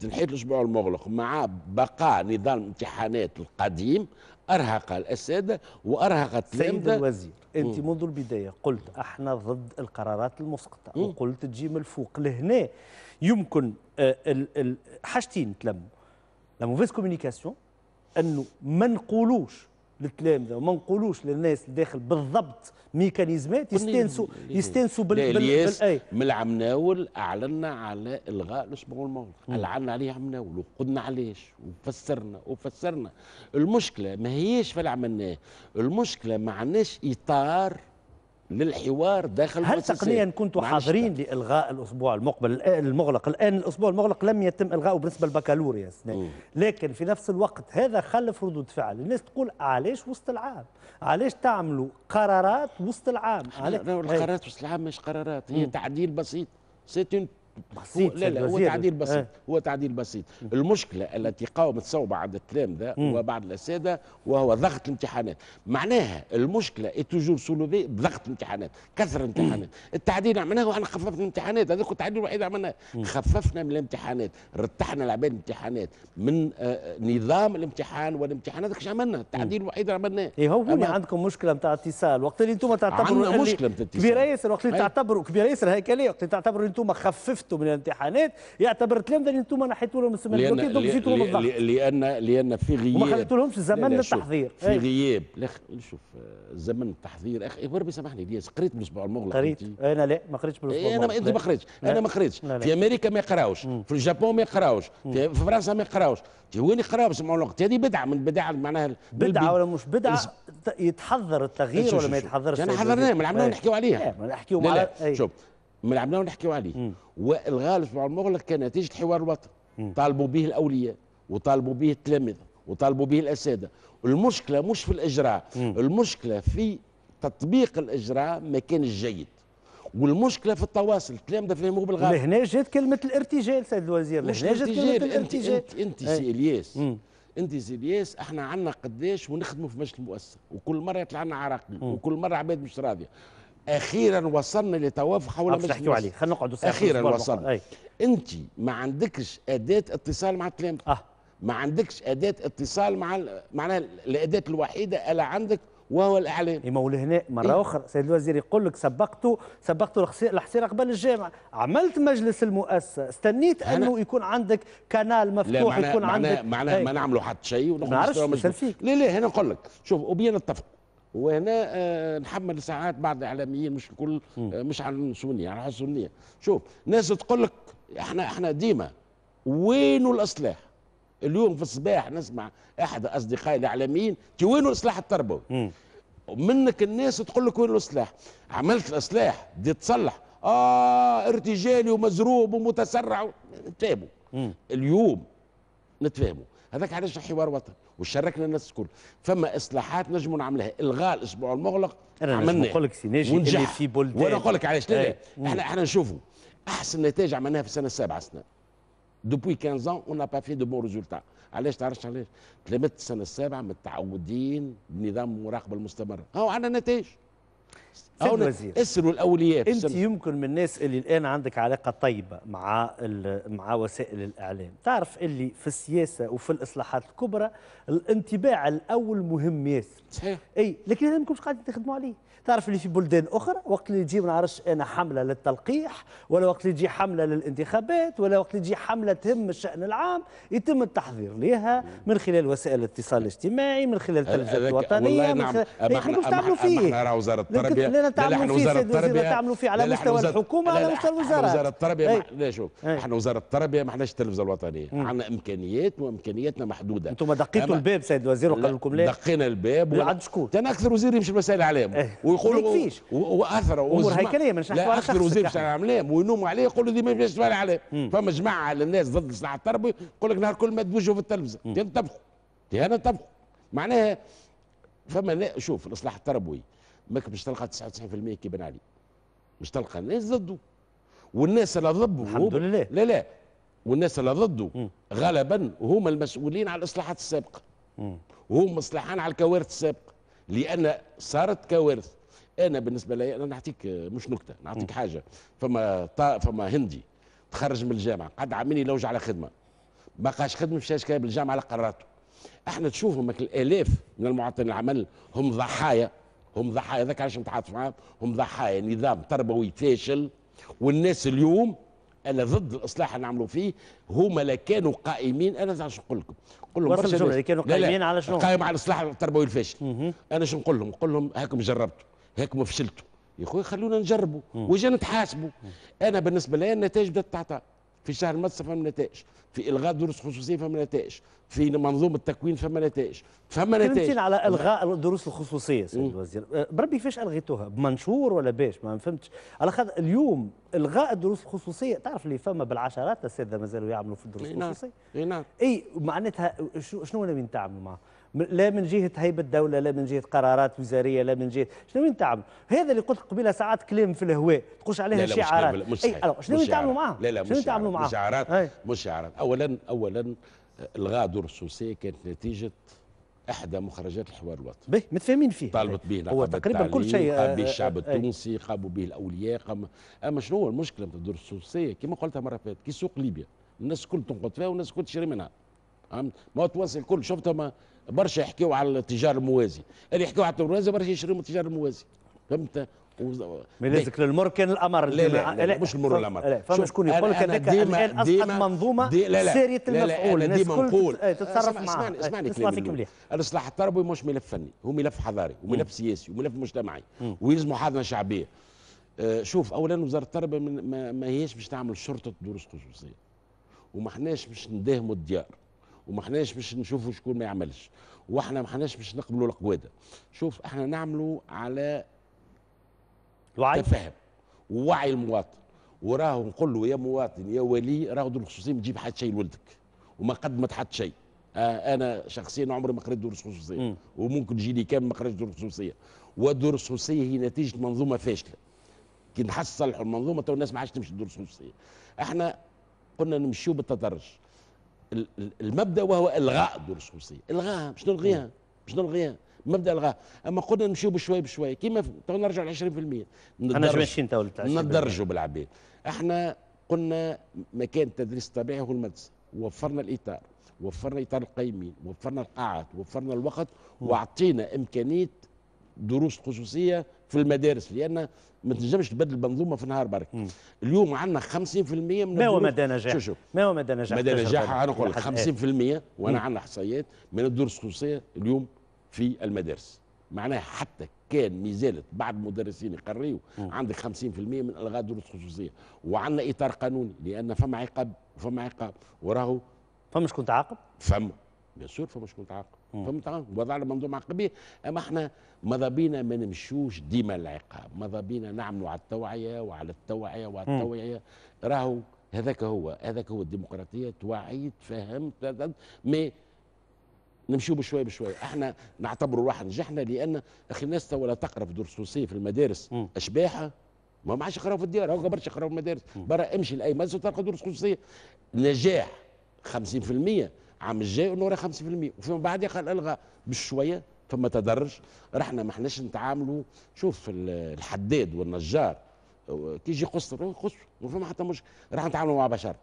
تنحيه الاسبوع المغلق مع بقاء نظام الامتحانات القديم ارهق الساده وارهقت سيد الوزير انت منذ البدايه قلت احنا ضد القرارات المسقطه وقلت تجي من الفوق لهنا يمكن آه، حاجتين تلموا لا موفيز كوميونيكاسيون انه ما نقولوش للتلامذه وما نقولوش للناس داخل بالضبط ميكانيزمات يستنسوا يستنسوا بال بال بالاي من العمناول اعلنا على الغاء الاسبوع الماضي اعلنا عليه عمناول وقلنا علاش وفسرنا وفسرنا المشكله ما هيش في اللي عملناه المشكله ما عندناش اطار للحوار داخل هل تقنيا كنتوا حاضرين لالغاء الاسبوع المقبل المغلق الان الاسبوع المغلق لم يتم الغائه بالنسبه للبكالوريوس لكن في نفس الوقت هذا خلف ردود فعل الناس تقول علاش وسط العام علاش تعملوا قرارات وسط العام علاش القرارات وسط العام مش قرارات هي تعديل بسيط سيت بسيط لا لا هو تعديل بسيط آه. هو تعديل بسيط المشكله التي قاومت صوب عند التلامذة وبعض الاساتذه وهو ضغط الامتحانات معناها المشكله توجور سولوفي بضغط الامتحانات كثر الامتحانات التعديل عملناه وانا خففنا الامتحانات هذاك التعديل الوحيد عملناه خففنا من الامتحانات رتحنا العباد الامتحانات من آه نظام الامتحان والامتحانات كش عملنا التعديل الوحيد عملناه اي هو هنا عندكم مشكله نتاع اتصال وقت اللي انتم تعتبروا عندنا مشكله نتاع اتصال كبير ياسر وقت اللي تعتبروا كبير ياسر هيكليه وقت اللي تعتبروا انتم خففتوا شفته من الامتحانات يعتبر تلامذه اللي انتم نحيتوا لهم السمنه لان لان, لأن, لأن في غياب وما خليتولهمش إيه. آه، زمن التحضير في ايه؟ غياب لخ... شوف زمن التحضير اخي وربي سامحني الياس قريت بالاسبوع المغلق قريت إيه، انا لا ما قريتش بالاسبوع إيه، انا انت ما قريتش انا ما قريتش في امريكا ما يقراوش في اليابان ما يقراوش في فرنسا ما يقراوش وين يقراوا بالاسبوع المغلق هذه بدعه من بدعه معناها بدعه ولا مش بدعه يتحضر التغيير ولا ما يتحضرش انا يعني حضرناه من عملنا نحكيو عليها نحكيو على شوف ما لعبناه ونحكيوا عليه والغالب مع المغلق كان نتيجه حوار الوطن طالبوا به الاولياء وطالبوا به التلاميذ وطالبوا به الاساتذه المشكله مش في الاجراء مم. المشكله في تطبيق الاجراء ما كانش جيد والمشكله في التواصل الكلام ده فهموه بالغلط لهنا جات كلمه الارتجال سيد الوزير لهنا جات كلمه الارتجال انت انت, انت سي الياس انت سي الياس احنا عندنا قداش ونخدموا في مجلس المؤسسه وكل مره يطلع لنا عراقيل وكل مره عباد مش راضيه اخيرا وصلنا لتوافق حول مش تحكيوا عليه خلينا نقعدوا اخيرا وصلنا أي. انت ما عندكش اداه اتصال مع التلامذه آه. ما عندكش اداه اتصال مع معناها الاداه الوحيده اللي عندك وهو الاعلام اما إيه، لهنا مره إيه؟ اخرى سيد الوزير يقول لك سبقته سبقته الحصيره قبل الجامعه عملت مجلس المؤسسه استنيت انه يكون عندك كانال مفتوح يكون معنا عندك معناها ما إيه. نعملوا حتى شيء ونخلص ما نعرفش فيك لا لا هنا نقول لك شوف وبين اتفق وهنا نحمل آه، ساعات بعض الاعلاميين مش الكل آه، مش على السنيه على السنيه شوف ناس تقول لك احنا احنا ديما وينو الاصلاح اليوم في الصباح نسمع احد اصدقائي الاعلاميين وينو الاصلاح التربوي منك الناس تقول لك وين الاصلاح عملت الاصلاح دي تصلح اه ارتجالي ومزروب ومتسرع نتفاهموا اليوم نتفاهموا هذاك علاش الحوار وطني وشاركنا الناس كلها فما اصلاحات نجموا نعملها الغاء الاسبوع المغلق عملنا نقول لك سيناجي اللي في بلدان وانا نقول لك علاش لا إيه. احنا احنا نشوفوا احسن نتائج عملناها في السنه السابعه سنه دوبوي 15 ans on n'a pas fait de bons résultats علاش تعرفش علاش تلمت السنه السابعه متعودين بنظام المراقبه المستمره هاو عندنا نتائج سيد الوزير اسر الاولياء انت سم. يمكن من الناس اللي الان عندك علاقه طيبه مع مع وسائل الاعلام تعرف اللي في السياسه وفي الاصلاحات الكبرى الانطباع الاول مهم ياسر صحيح اي لكن هذا ما قاعدين تخدموا عليه تعرف اللي في بلدان اخرى وقت اللي تجي ما نعرفش انا حمله للتلقيح ولا وقت اللي تجي حمله للانتخابات ولا وقت اللي تجي حمله تهم الشان العام يتم التحضير لها من خلال وسائل الاتصال الاجتماعي من خلال التلفزيون الوطنيه نعم. من خلال احنا تعملوا فيه احنا وزاره التربيه لا تعملوا فيه سيد الوزير تعملوا فيه على مستوى الحكومه على مستوى الوزارات وزاره التربيه إيه. لا شوف إيه. احنا وزاره التربيه ما احناش التلفزه الوطنيه عندنا امكانيات وامكانياتنا محدوده انتم دقيتوا الباب سيد الوزير وقال لكم لا دقينا الباب وعند شكون كان اكثر وزير يمشي المسائل عليهم إيه. ويقولوا واثروا امور هيكليه مش لا اكثر وزير بتاع الاعلام وينوموا عليه يقولوا دي ما ينفعش تفعل عليه فما جماعه للناس ضد الاصلاح التربوي يقول لك نهار كل ما تبوجوا في التلفزه ينطبخوا انا طبخوا معناها فما لا شوف الاصلاح التربوي ماك مش تلقى 99% بن علي مش تلقى الناس ضده والناس اللي ضده الحمد لله لا لا والناس اللي ضده غالبا هما المسؤولين على الاصلاحات السابقه وهم مصلحان على الكوارث السابقه لان صارت كوارث انا بالنسبه لي انا نعطيك آه، مش نكته نعطيك حاجه فما طا فما هندي تخرج من الجامعه قعد عامين يلوج على خدمه ما بقاش خدمه مشاش كايب الجامعه على قراراته احنا تشوفهم الالاف من المعطلين العمل هم ضحايا هم ضحايا ذاك علاش نتعاطف معاهم هم ضحايا نظام تربوي فاشل والناس اليوم انا ضد الاصلاح اللي نعملوا فيه هما لا كانوا قائمين انا عشان نقول لكم نقول لهم كانوا قائمين على شنو؟ قائم على الاصلاح التربوي الفاشل انا شنو نقول لهم؟ نقول لهم هاكم جربتوا هيك ما فشلتوا يا خويا خلونا نجربوا وجا نتحاسبوا انا بالنسبه لي النتائج بدات تعطى في شهر مارس فما نتائج في الغاء دروس خصوصيه فما نتائج في منظومه التكوين فما نتائج فما نتائج على الغاء الدروس الخصوصيه سيد الوزير أه، بربي كيفاش الغيتوها بمنشور ولا باش ما فهمتش على خاطر اليوم الغاء الدروس الخصوصيه تعرف اللي فما بالعشرات الاساتذه مازالوا يعملوا في الدروس نعم. الخصوصيه اي نعم اي معناتها شنو نبي نتعاملوا معاه لا من جهه هيبه الدوله لا من جهه قرارات وزاريه لا من جهه شنو وين تعمل هذا اللي قلت قبيله ساعات كلام في الهواء تقولش عليها شعارات لا لا مش صحيح شنو وين تعملوا معاه؟ لا لا مش تعملوا معاهم شعارات مش شعارات اولا اولا الغاء دور السوسيه كانت نتيجه احدى مخرجات الحوار الوطني به متفاهمين فيه طالبت به هو تقريبا كل شيء قام به آه، الشعب آه، آه، التونسي قاموا به الاولياء قام اما شنو هو المشكله نتاع الدور السوسيه كما قلتها مره فاتت كي سوق ليبيا الناس الكل تنقط فيها والناس الكل تشري منها فهمت ما توصل الكل شفتها برشا يحكيوا على التجار الموازي اللي يحكيوا على التجار الموازي برشا يشريوا من التجار الموازي فهمت ملازك للمر كان الامر لا لا, لا, لا, مش المر الامر لا فما شكون يقول لك هذاك الان اصبحت منظومه ساريه المفعول انا ديما نقول إيه، تتصرف معاه اسمعني اسمعني إيه، اسمع الاصلاح التربوي مش ملف فني هو ملف حضاري وملف سياسي وملف مجتمعي ويلزم حاضنه شعبيه آه، شوف اولا وزاره التربيه ما, ما هيش باش تعمل شرطه دروس خصوصيه وما حناش باش نداهموا الديار وما احناش باش نشوفوا شكون ما يعملش واحنا ما احناش باش نقبلوا القواده شوف احنا نعملوا على وعي تفهم ووعي المواطن وراه نقول له يا مواطن يا ولي راه دور الخصوصيه ما تجيب حتى شيء لولدك وما قدمت حتى شيء آه انا شخصيا عمري ما قريت دروس خصوصيه وممكن تجيني كامل ما قريتش دروس خصوصيه ودور خصوصيه هي نتيجه منظومه فاشله كي نحسن المنظومه تو الناس ما عادش تمشي لدروس خصوصيه احنا قلنا نمشيو بالتدرج المبدا وهو الغاء الدروس الخمسيه الغاها مش نلغيها مش نلغيها مبدا الغاء اما قلنا نمشيو بشوي بشوي كيما تو نرجع ل 20% انا ماشيين تو ندرجوا بالعباد احنا قلنا مكان التدريس الطبيعي هو المدرسه وفرنا الاطار وفرنا اطار القيمين وفرنا القاعات وفرنا الوقت واعطينا امكانيه دروس خصوصيه في المدارس لان ما تنجمش تبدل منظومه في نهار برك اليوم عندنا 50% من ما هو مدى نجاح شو شو ما هو مدى نجاح مدى نجاح انا نقول 50% وانا عندنا احصائيات من الدروس الخصوصيه اليوم في المدارس معناها حتى كان مازالت بعض المدرسين يقريوا عندك 50% من الغاء دروس خصوصيه وعندنا اطار قانوني لان فما عقاب وفما عقاب وراهو فما شكون تعاقب؟ فما بيان سور فما شكون تعاقب فهمت وضعنا منظومه عقابيه اما احنا ماذا بينا ما نمشوش ديما العقاب ماذا بينا نعملوا على التوعيه وعلى التوعيه وعلى التوعيه راهو هذاك هو هذاك هو الديمقراطيه توعيت فهمت مي نمشيو بشويه بشويه احنا نعتبروا واحد نجحنا لان اخي الناس ولا تقرا في دروس خصوصيه في المدارس اشباحه ما معش يقراوا في الديار هو برشا يقراوا في المدارس برا امشي لاي مدرسه تلقى دروس خصوصيه نجاح 50% عام الجاي انه 5% وفيما بعد قال الغى بالشويه فما تدرج رحنا ما احناش نتعاملوا شوف الحداد والنجار كي يجي قصر قصر ما فما حتى مش راح نتعاملوا مع بشر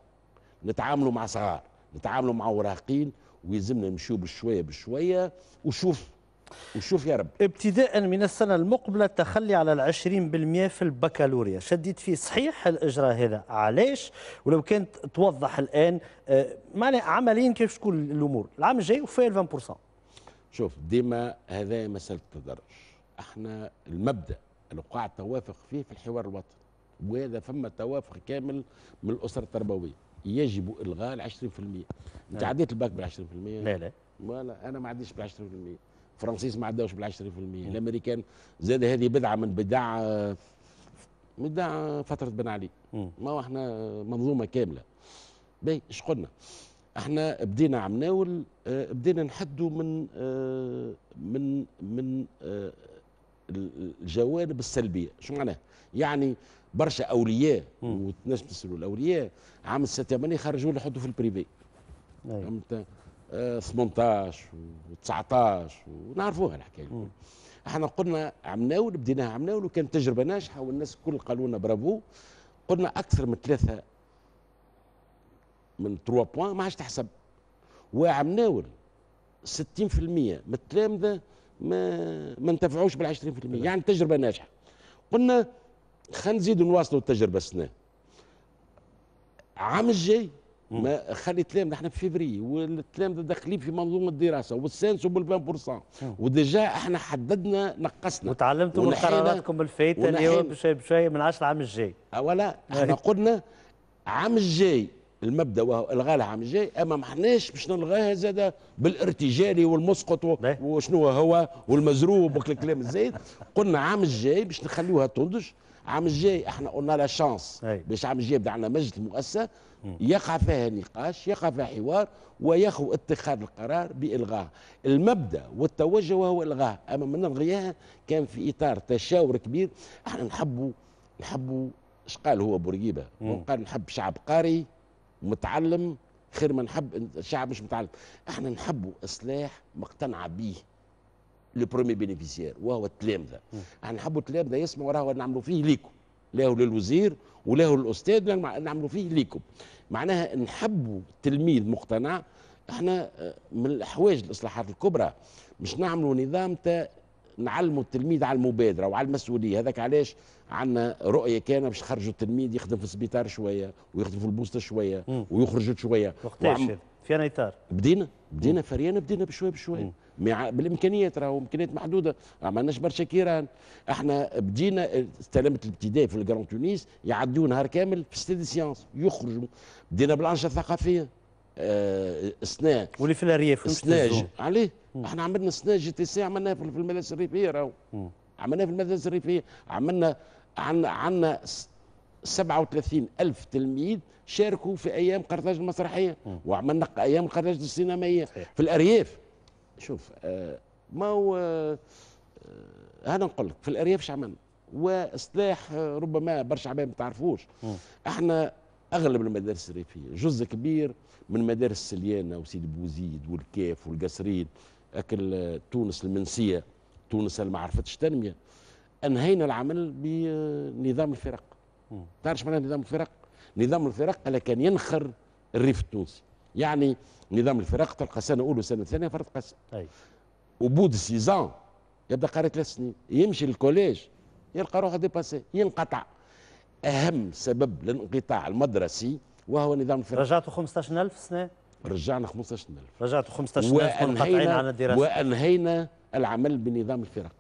نتعاملوا مع صغار نتعاملوا مع وراقين ويلزمنا نمشيو بالشويه بالشويه وشوف وشوف يا رب ابتداء من السنة المقبلة التخلي على العشرين بالمئة في البكالوريا شديت فيه صحيح الإجراء هذا علاش ولو كانت توضح الآن آه، معنى عمليا كيف تكون الأمور العام الجاي وفي 20% شوف ديما هذا مسألة تدرج احنا المبدأ اللي توافق فيه في الحوار الوطني وهذا فما توافق كامل من الأسرة التربوية يجب إلغاء ال 20% أنت نعم. عديت الباك بال 20% لا لا ولا أنا ما عنديش ب 20% الفرنسيس ما عداوش بال 10% الامريكان زاد هذه بدعه من بدع من بدع فتره بن علي ما هو احنا منظومه كامله باهي اش قلنا احنا بدينا عم ناول اه بدينا نحدوا من اه من من اه الجوانب السلبيه شو معناها يعني برشا اولياء وتنجم بتسالوا الاولياء عام 86 خرجوا يحطوا في البريفي أيوة. فهمت 18 و19 ونعرفوها الحكايه احنا قلنا عملناه بديناها عملناه وكانت تجربه ناجحه والناس الكل قالوا لنا برافو قلنا اكثر من ثلاثه من 3 بوان ما عادش تحسب وعمناول 60% من التلامذه ما ما انتفعوش بال 20% يعني تجربه ناجحه قلنا خلينا نزيدوا نواصلوا التجربه السنه العام الجاي ما خلي تلام احنا في فيفري والتلام داخلين في منظومه الدراسه والسانس وبالبان بورسان وديجا احنا حددنا نقصنا وتعلمتوا من قراراتكم الفايته اللي هو بشويه بشويه من 10 عام الجاي آه، ولا احنا قلنا عام الجاي المبدا وهو الغاء العام الجاي اما ما احناش باش نلغاها زاد بالارتجالي والمسقط وشنو هو والمزروب وكل الكلام الزايد قلنا عام الجاي باش نخليوها تنضج عام الجاي احنا قلنا لها شانس باش عام الجاي بدنا عندنا مجلس مؤسسه يقع فيها نقاش يقع فيها حوار ويخو اتخاذ القرار بالغاء المبدا والتوجه وهو الغاء اما من نلغيها كان في اطار تشاور كبير احنا نحبوا نحبوا اش قال هو بورقيبه قال نحب شعب قاري متعلم خير ما نحب شعب مش متعلم احنا نحبوا اصلاح مقتنعه به لو برومي بينيفيسيير وهو التلامذه نحبوا التلامذه يسمعوا راهو نعملوا فيه ليكم له للوزير وله للاستاذ نعملوا فيه ليكم معناها نحبوا تلميذ مقتنع احنا من الحوايج الاصلاحات الكبرى مش نعملوا نظام تا نعلموا التلميذ على المبادره وعلى المسؤوليه هذاك علاش عندنا رؤيه كان باش خرجوا التلميذ يخدم في السبيطار شويه ويخدم في البوسطه شويه ويخرج شويه وقتاش في انا اطار بدينا بدينا فريانه بدينا بشويه بشويه بالامكانيات راهو امكانيات محدوده ما عملناش برشا كيران احنا بدينا استلمت الابتدائي في الجراند تونيس يعديو نهار كامل في ستاد سيانس يخرجوا بدينا بالانشطه الثقافيه آه واللي في الارياف سناج عليه احنا عملنا سنا جي تي سي عملناها في المدارس الريفيه راهو عملناها في المدارس الريفيه عملنا عندنا عندنا 37 ألف تلميذ شاركوا في أيام قرطاج المسرحية وعملنا أيام قرطاج السينمائية صحيح. في الأرياف شوف آه، ما هو آه، آه، هذا نقول لك في الارياف شعمان واصلاح ربما برشا عباد ما تعرفوش احنا اغلب المدارس الريفيه جزء كبير من مدارس سليانه وسيدي بوزيد والكاف والقصرين اكل تونس المنسيه تونس اللي ما عرفتش تنميه انهينا العمل بنظام الفرق تعرف معناها نظام الفرق نظام الفرق اللي كان ينخر الريف التونسي يعني نظام الفراق تلقى سنه اولى وسنه ثانيه فرض قسم اي وبود سيزان يبدا قاري ثلاث سنين يمشي للكوليج يلقى روحه ديباسي ينقطع اهم سبب للانقطاع المدرسي وهو نظام الفراق رجعتوا 15000 سنه رجعنا 15000 رجعتوا 15000 منقطعين عن الدراسه وانهينا العمل بنظام الفرق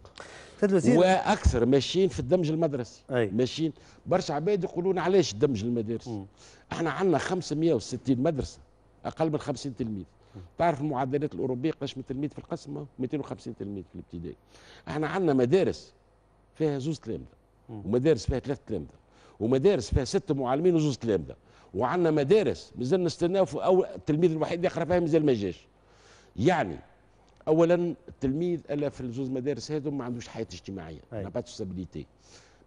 واكثر ماشيين في الدمج المدرسي أي. ماشيين برشا عباد يقولون علاش الدمج المدارسي احنا عندنا 560 مدرسه اقل من 50 تلميذ تعرف المعدلات الاوروبيه من تلميذ في القسم 250 تلميذ في الابتدائي احنا عندنا مدارس فيها زوز تلامذه ومدارس فيها ثلاث تلامذه ومدارس فيها ست معلمين وزوز تلامذه وعندنا مدارس مازال نستناو في اول التلميذ الوحيد يقرا فيها مازال ما جاش يعني اولا التلميذ الا في الزوز مدارس هذو ما عندوش حياه اجتماعيه لا با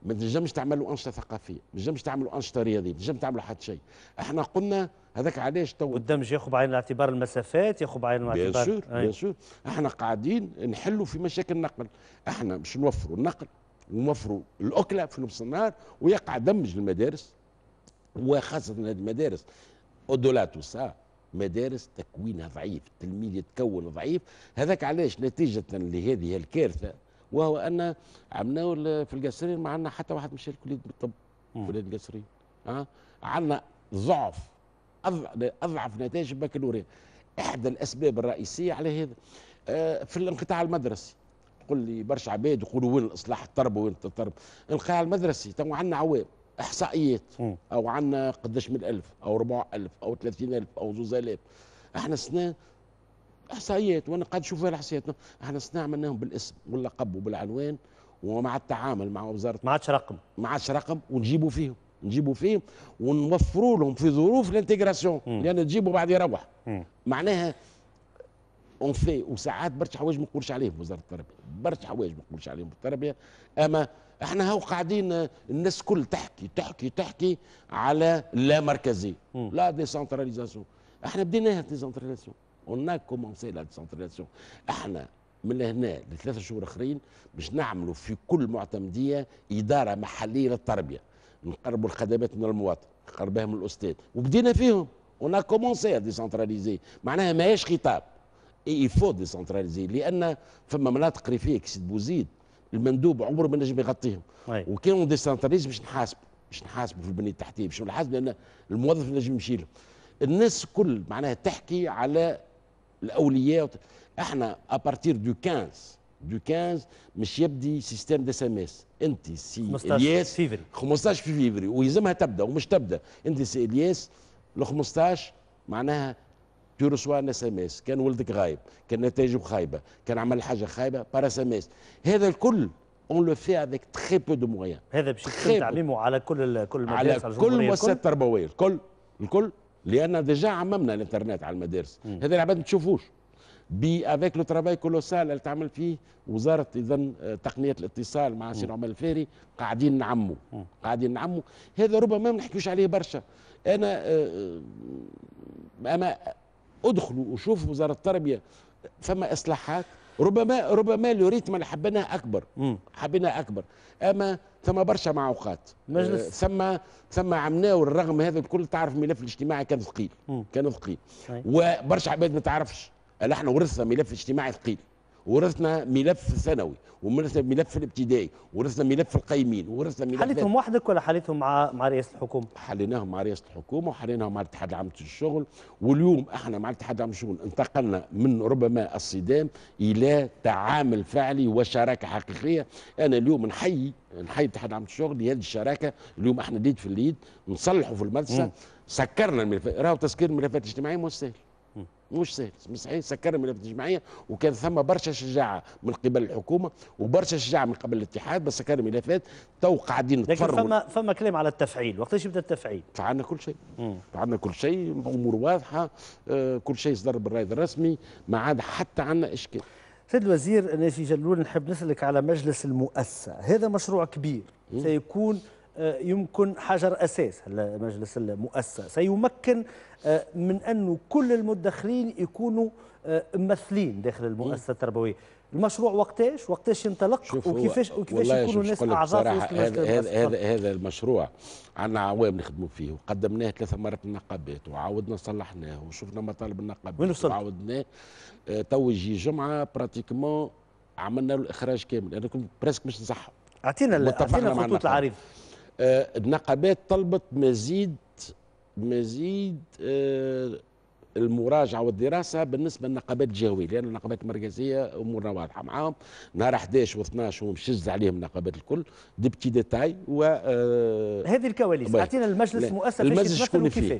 ما تنجمش تعملوا انشطه ثقافيه ما تنجمش تعملوا انشطه رياضيه ما تنجمش تعملوا حتى شيء احنا قلنا هذاك علاش تو والدمج ياخذ بعين الاعتبار المسافات ياخذ بعين الاعتبار بيان سور بيان سور احنا قاعدين نحلوا في مشاكل النقل احنا باش نوفروا النقل ونوفروا الاكله في نفس النهار ويقع دمج المدارس وخاصه هذه المدارس اودولاتو سا مدارس تكوينها ضعيف التلميذ يتكون ضعيف هذاك علاش نتيجه لهذه الكارثه وهو ان عمناول في الجسرين ما عندنا حتى واحد مش كليه الطب كليه الجسرين اه عندنا ضعف اضعف نتائج البكالوريا احدى الاسباب الرئيسيه على هذا آه، في الانقطاع المدرسي قل لي برشا عباد يقولوا وين الاصلاح التربوي وين التربه الانقطاع المدرسي تو عندنا عوام احصائيات او عندنا قداش من الف او 4000 او 30000 او 2000 احنا سنه احصائيات وانا قاعد نشوف احصائياتنا الاحصائيات احنا صناع منهم بالاسم واللقب وبالعنوان ومع التعامل مع وزاره ما عادش رقم ما عادش رقم ونجيبوا فيهم نجيبوا فيهم ونوفروا لهم في ظروف الانتجراسيون لان تجيبوا بعد يروح م. معناها اون في وساعات برشا حوايج ما نقولش عليهم وزاره التربيه برشا حوايج ما نقولش عليهم التربيه اما احنا هاو قاعدين الناس كل تحكي تحكي تحكي على لا مركزيه لا ديسنتراليزاسيون احنا بديناها ديسنتراليزاسيون اون ا كومونسي لا ديسونتراليزاسيون احنا من هنا لثلاثة شهور اخرين باش نعملوا في كل معتمديه اداره محليه للتربيه نقربوا الخدمات من المواطن نقربها من الاستاذ وبدينا فيهم اون ا كومونسي ديسونتراليزي معناها ماهيش خطاب اي فو ديسونتراليزي لان فما مناطق ريفيه كسيد بوزيد المندوب عمره ما نجم يغطيهم وكان اون ديسونتراليزي باش نحاسبوا باش نحاسبوا في البنيه التحتيه باش نحاسبوا لان الموظف نجم يمشي لهم الناس كل معناها تحكي على الاولياء احنا ابارتير دو 15 دو 15 مش يبدي سيستم دي اس ام اس انت سي 15 الياس فيفري 15 في فيفري ويلزمها تبدا ومش تبدا انت سي الياس ال 15 معناها تو رسوا ان اس ام اس كان ولدك غايب كان نتائجه خايبه كان عمل حاجه خايبه بار اس ام اس هذا الكل اون لو في افيك تخي بو دو مويان هذا باش يتم تعميمه على كل كل المدارس على كل المؤسسات التربويه الكل الكل لان ديجا عممنا الانترنت على المدارس هذا العباد ما تشوفوش بي افيك لو ترافاي كولوسال اللي تعمل فيه وزاره اذا آه، تقنيه الاتصال مع سي نعمان الفاري قاعدين نعموا قاعدين نعموا هذا ربما ما نحكيوش عليه برشا انا آه، آه، اما ادخلوا وشوفوا وزاره التربيه فما اصلاحات ربما ربما اللي حبنا اكبر حبنا اكبر اما ثم برشا معوقات مجلس آه، ثم ثم عمناه الرغم هذا الكل تعرف الملف الاجتماعي كان ثقيل كان ثقيل وبرشا عباد ما تعرفش احنا ورثنا ملف اجتماعي ثقيل ورثنا ملف ثانوي ورثنا ملف الابتدائي ورثنا ملف القايمين ورثنا ملف ملف... وحدك ولا حليتهم مع مع رئاسه الحكومه؟ حليناهم مع رئاسه الحكومه وحليناهم مع الاتحاد العام للشغل واليوم احنا مع الاتحاد العام للشغل انتقلنا من ربما الصدام الى تعامل فعلي وشراكه حقيقيه انا اليوم نحيي نحيي الاتحاد العام للشغل لهذه الشراكه اليوم احنا اليد في اليد نصلحوا في المدرسه سكرنا الملفات راهو تسكير الملفات الاجتماعيه مستاهل مش سهل مش صحيح سكرنا ملف الجمعيه وكان ثم برشا شجاعه من قبل الحكومه وبرشا شجاعه من قبل الاتحاد بس سكرنا ملفات تو قاعدين نتفرموا لكن فما فما كلام على التفعيل وقتاش يبدا التفعيل؟ فعلنا كل شيء فعلنا كل شيء امور واضحه آه كل شيء صدر بالرايد الرسمي ما عاد حتى عندنا اشكال سيد الوزير ناجي جلول نحب نسالك على مجلس المؤسسه هذا مشروع كبير سيكون آه، يمكن حجر أساس مجلس المؤسسة سيمكن آه، من أنه كل المدخرين يكونوا آه، ممثلين داخل المؤسسة التربوية المشروع وقتاش وقتاش ينطلق وكيفاش وكيفاش يكونوا الناس اعضاء هذا هذا هذا المشروع عندنا عوام نخدموا فيه وقدمناه ثلاث مرات للنقابات وعاودنا صلحناه وشفنا مطالب النقابات وين وصلت؟ وعاودناه تو يجي جمعه براتيكمون عملنا له الاخراج كامل انا كنت بريسك مش نصحه اعطينا اعطينا الخطوط العريضه آه، النقابات طلبت مزيد مزيد آه، المراجعه والدراسه بالنسبه للنقابات الجهويه لان النقابات المركزيه امورنا واضحه معاهم نهار 11 و12 ومشز عليهم النقابات الكل دي بتي ديتاي و آه، هذه الكواليس اعطينا المجلس مؤسسه المجلس يكون فيه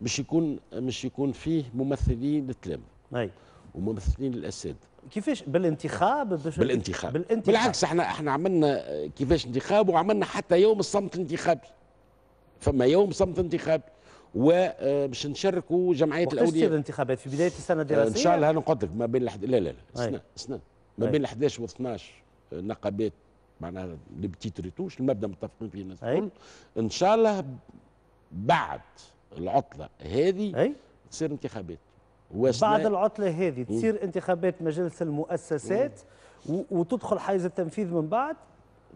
باش يكون مش يكون فيه ممثلين للتلامذه وممثلين للاساتذه كيفاش بالانتخاب باش بالانتخاب. بالانتخاب بالعكس احنا احنا عملنا كيفاش انتخاب وعملنا حتى يوم الصمت الانتخابي فما يوم صمت انتخابي وباش آه، نشاركوا جمعيه الاولياء تصير الانتخابات في بدايه السنه الدراسيه ان شاء الله انا قلت لك ما بين الحد... لا لا لا سنه سنه ما بين 11 و 12 نقابات معناها لي بتيت ريتوش المبدا متفقين فيه الناس الكل ان شاء الله بعد العطله هذه تصير انتخابات بعد العطله هذه تصير انتخابات مجلس المؤسسات وتدخل حيز التنفيذ من بعد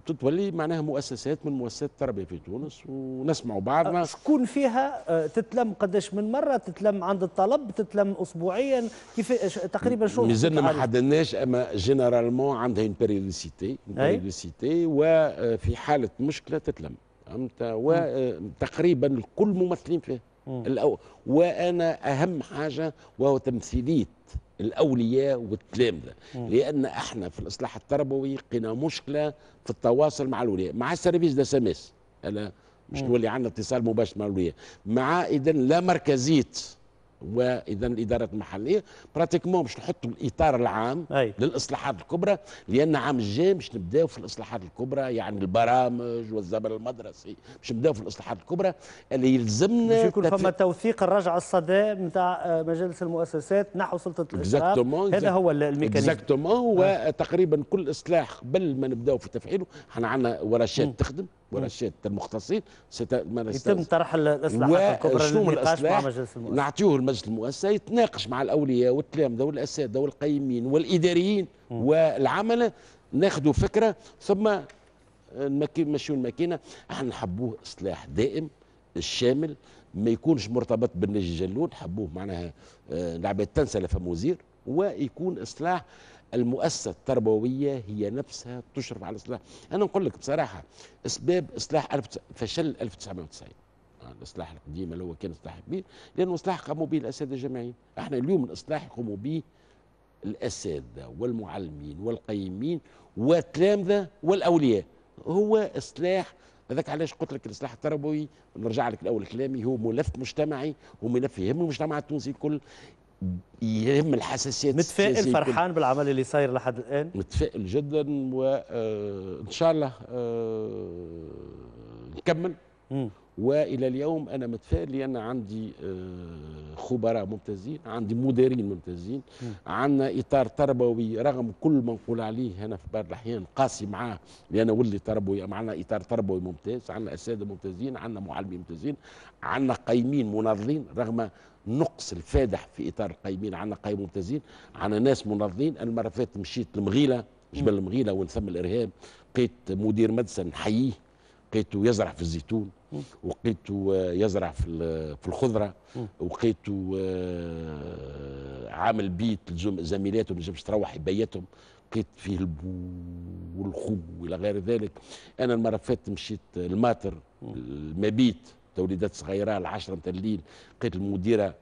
تتولي معناها مؤسسات من مؤسسات التربيه في تونس ونسمعوا بعضنا أه، شكون فيها أه، تتلم قداش من مره تتلم عند الطلب تتلم اسبوعيا كيف تقريبا شو مازلنا ما حددناش اما جينيرالمون عندها اون بيريوديسيتي بيريوديسيتي وفي حاله مشكله تتلم أمتى وتقريبا أه، الكل ممثلين فيها الأول وأنا أهم حاجة وهو تمثيلية الأولياء والتلامذة لأن احنا في الإصلاح التربوي لقينا مشكلة في التواصل مع الأولياء مع السيرفيس دي اس أنا مش نولي عندنا اتصال مباشر مع الأولياء مع إذا لا مركزية واذا الادارات المحليه براتيكمون باش نحطوا الاطار العام أي. للاصلاحات الكبرى لان عام الجاي باش نبداو في الاصلاحات الكبرى يعني البرامج والزمن المدرسي باش نبداو في الاصلاحات الكبرى اللي يلزمنا باش يكون فما توثيق الرجعه الصدى نتاع آه، مجالس المؤسسات نحو سلطه الاصلاح هذا هو الميكانيزم اكزاكتومون آه. وتقريبا كل اصلاح قبل ما نبداو في تفعيله احنا عندنا ورشات تخدم ورشات المختصين ست... يتم طرح الاسلحه الكبرى للنقاش مع مجلس المؤسسه نعطيوه المجلس المؤسسه يتناقش مع الاولياء والتلامذه والاساتذه والقيمين والاداريين والعمل ناخذوا فكره ثم نمشيو الماكينه احنا نحبوه اصلاح دائم الشامل ما يكونش مرتبط بالنجي جلول حبوه معناها آه، لعبه تنسى لفم وزير ويكون اصلاح المؤسسه التربويه هي نفسها تشرف على الاصلاح انا نقول لك بصراحه اسباب اصلاح فشل 1990 آه، الاصلاح القديم اللي هو كان اصلاح كبير لانه اصلاح قاموا به الاساتذه الجامعيين احنا اليوم الاصلاح يقوموا به الاساتذه والمعلمين والقيمين والتلامذه والاولياء هو اصلاح هذاك علاش قلت لك الاصلاح التربوي نرجع لك الاول كلامي هو ملف مجتمعي وملف يهم المجتمع التونسي الكل يهم الحساسيات متفائل فرحان بالعمل اللي صاير لحد الان متفائل جدا وان آه، شاء الله آه، نكمل والى اليوم انا متفائل لان عندي آه، خبراء ممتازين عندي مديرين ممتازين عندنا اطار تربوي رغم كل ما نقول عليه انا في بعض الاحيان قاسي معاه لان ولي تربوي معنا اطار تربوي ممتاز عندنا اساتذه ممتازين عندنا معلمين ممتازين عندنا قايمين منظمين رغم نقص الفادح في اطار القايمين عندنا قايمين ممتازين عندنا ناس منظمين المره فاتت مشيت المغيله جبل المغيله وين ثم الارهاب لقيت مدير مدرسه نحييه لقيته يزرع في الزيتون وقيته آه، يزرع في في الخضره وقيته آه، عامل بيت زميلاته ما جابش تروح بيتهم لقيت فيه البو والخو والى غير ذلك انا المره فاتت مشيت الماتر المبيت توليدات صغيره العشرة متاع الليل لقيت المديره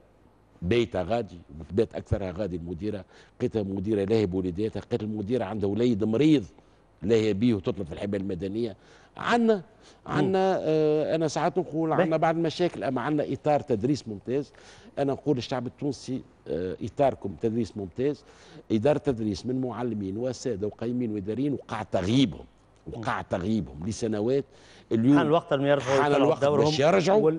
بيتها غادي بيت اكثرها غادي المديره لقيتها مديره لاهي بوليداتها لقيت المديره عندها وليد مريض لاهي بيه وتطلب في الحمايه المدنيه عندنا عندنا آه انا ساعات نقول عندنا بعض المشاكل اما عندنا اطار تدريس ممتاز انا نقول الشعب التونسي آه اطاركم تدريس ممتاز اداره تدريس من معلمين وساده وقيمين واداريين وقع تغييبهم وقع تغييبهم لسنوات اليوم حان الوقت انهم يرجعوا حان الوقت باش يرجعوا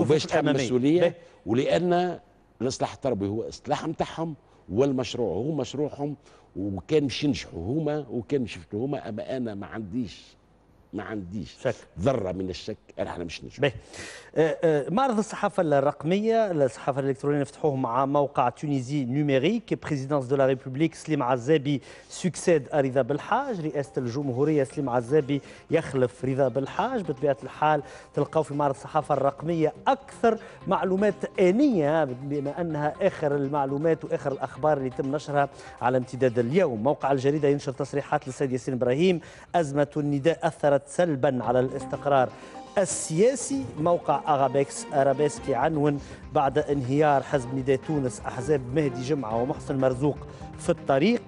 وباش تحمل المسؤوليه ولان الاصلاح التربوي هو اصلاح نتاعهم والمشروع هو مشروعهم وكان مش ينجحوا هما وكان شفتوا هما اما انا ما عنديش ما عنديش شك. ذره من الشك احنا مش نشوف أه، أه، معرض الصحافه الرقميه الصحافه الالكترونيه نفتحوه مع موقع تونيزي نوميريك بريزيدونس دو لا ريبوبليك سليم عزابي سكسيد رضا بالحاج رئاسه الجمهوريه سليم عزابي يخلف رضا بالحاج بطبيعه الحال تلقاو في معرض الصحافه الرقميه اكثر معلومات انيه بما انها اخر المعلومات واخر الاخبار اللي تم نشرها على امتداد اليوم موقع الجريده ينشر تصريحات للسيد ياسين ابراهيم ازمه النداء اثرت أثرت سلبا على الاستقرار السياسي موقع أغابيكس أرابيسكي عنون بعد انهيار حزب نداء تونس أحزاب مهدي جمعة ومحسن مرزوق في الطريق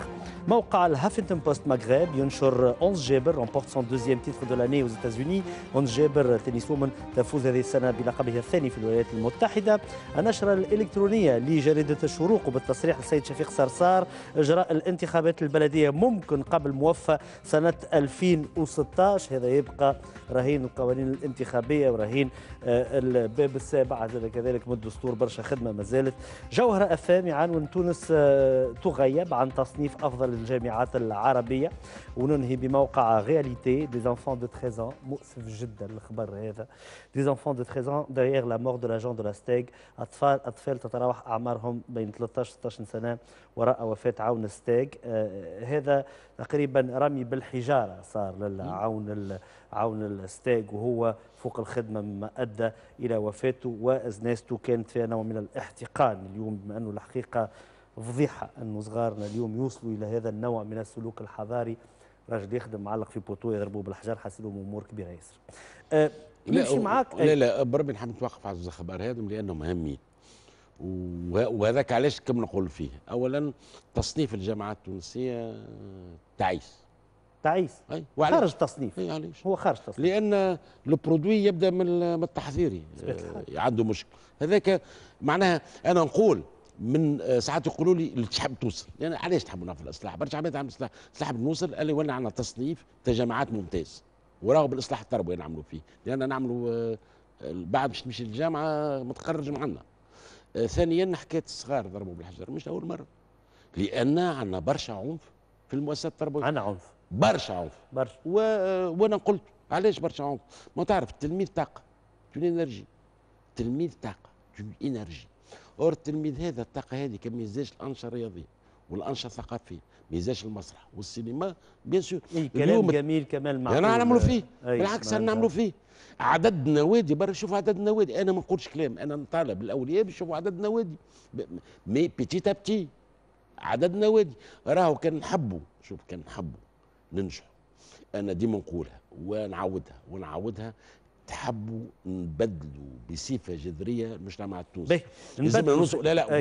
موقع الهافينتون بوست مغرب ينشر أونز جابر رمبورت سون دوزيام تيتر دو لاني اوز etats أونز جابر تنس وومن تفوز هذه السنة بلقبها الثاني في الولايات المتحدة النشرة الإلكترونية لجريدة الشروق وبالتصريح السيد شفيق صرصار إجراء الانتخابات البلدية ممكن قبل موفى سنة 2016 هذا يبقى رهين القوانين الانتخابية ورهين الباب السابع كذلك من الدستور برشا خدمة ما زالت جوهرة الثامعة عنوان تونس تغيب عن تصنيف أفضل للجامعات العربية وننهي بموقع غياليتي دي انفون دو 13 ans مؤسف جدا الخبر هذا دي انفون دو 13 ans دايغ لا مور دو لاجون دو لاستيغ أطفال أطفال تتراوح أعمارهم بين 13 16 سنة وراء وفاة عون ستيغ آه هذا تقريبا رمي بالحجارة صار للعون عون الستيغ وهو فوق الخدمة مما أدى إلى وفاته وأزناسته كانت فيها نوع من الاحتقان اليوم بما أنه الحقيقة فضيحه انه صغارنا اليوم يوصلوا الى هذا النوع من السلوك الحضاري راجل يخدم معلق في بوتو يضربوه بالحجر حاسيلهم امور كبيره ياسر أه معاك لا لا بربي نحب نتوقف على الخبر هذا لانهم هامين وهذاك علاش كم نقول فيه اولا تصنيف الجامعات التونسيه تعيس تعيس أي. خارج تصنيف أي علاش هو خارج تصنيف لان البرودوي يبدا من التحذيري عنده مشكل هذاك معناها انا نقول من آه، ساعات يقولوا لي اللي تحب توصل يعني علاش تحب نعرف الاصلاح برشا عباد عم اصلاح اصلاح بنوصل قال لي ولا عندنا تصنيف تجمعات ممتاز وراه بالاصلاح التربوي نعملوا فيه لان نعملوا آه، بعد باش تمشي للجامعه متخرج معنا آه، ثانيا حكايه الصغار ضربوا بالحجر مش اول مره لان عندنا برشا عنف في المؤسسات التربويه عندنا عنف برشا عنف برشا و... وانا قلت علاش برشا عنف ما تعرف التلميذ طاقه تو انرجي التلميذ طاقه تو انرجي اور التلميذ هذا الطاقه هذه كان ميزاش الانشطه الرياضيه والانشطه الثقافيه ميزاش المسرح والسينما بيان سور إيه، كلام جميل كمال معقول انا نعملوا فيه بالعكس انا نعم، نعملوا نعم. فيه عدد نوادي برا شوفوا عدد نوادي انا ما نقولش كلام انا نطالب الاولياء بيشوفوا عدد نوادي مي بيتي تابتي عدد نوادي راهو كان نحبوا شوف كان نحبوا ننجحوا انا ديما نقولها ونعاودها ونعاودها تحبوا نبدلوا بصفه جذريه المجتمع التونسي يلزمنا نوصل لا لا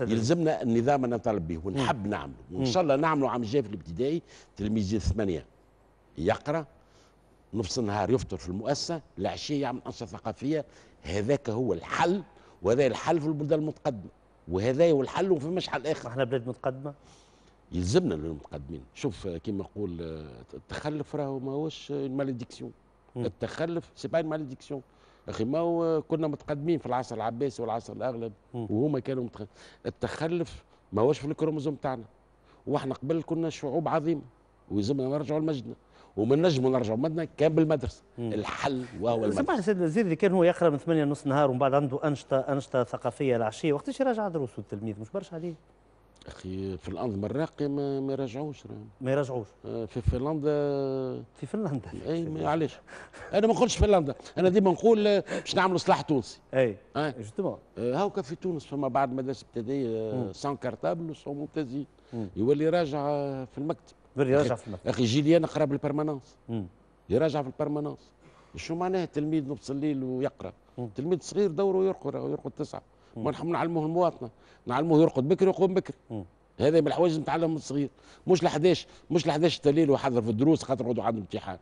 يلزمنا النظام اللي نطالب به ونحب نعمله وان شاء الله نعمله عام الجاي في الابتدائي تلميذ ثمانيه يقرا نفس النهار يفطر في المؤسسه العشيه يعمل انشطه ثقافيه هذاك هو الحل وهذا الحل في البلدان المتقدمه وهذا هو الحل مش حل اخر احنا بلاد متقدمه يلزمنا المتقدمين شوف كما يقول آه، التخلف راهو ماهوش الماليديكسيون التخلف سي با ماليديكسيون اخي ما هو كنا متقدمين في العصر العباسي والعصر الاغلب وهما كانوا متخلف. التخلف ما هوش في الكروموزوم تاعنا واحنا قبل كنا شعوب عظيمه ويلزمنا نرجعوا لمجدنا ومن نجموا نرجعوا مدنا كان بالمدرسه الحل وهو المدرسه سمعت سيدنا الزير اللي كان هو يقرا من 8 نص نهار ومن بعد عنده انشطه انشطه ثقافيه العشيه وقتاش يراجع دروسه التلميذ مش برشا عليه اخي في الانظمه الراقيه ما, ما يراجعوش ما يراجعوش آه، في فنلندا في فنلندا اي علاش انا ما نقولش فنلندا انا ديما نقول آه، باش نعملوا صلاح تونسي اي اي آه. جوستومون هاوكا في تونس فما بعض مدارس ابتدائيه سان كارتابل سون ممتازين يولي راجع في المكتب يراجع في المكتب اخي جيلي انا قرا بالبرمانونس يراجع في البرمانونس شو معناه تلميذ نص الليل ويقرا تلميذ صغير دوره يرقد يرقد تسعه نعلمه المواطنه نعلمه يرقد بكري ويقوم بكري هذا من الحوايج نتعلمهم من الصغير مش لحداش مش لحداش الليل وحضر في الدروس خاطر نقعدوا عندهم امتحان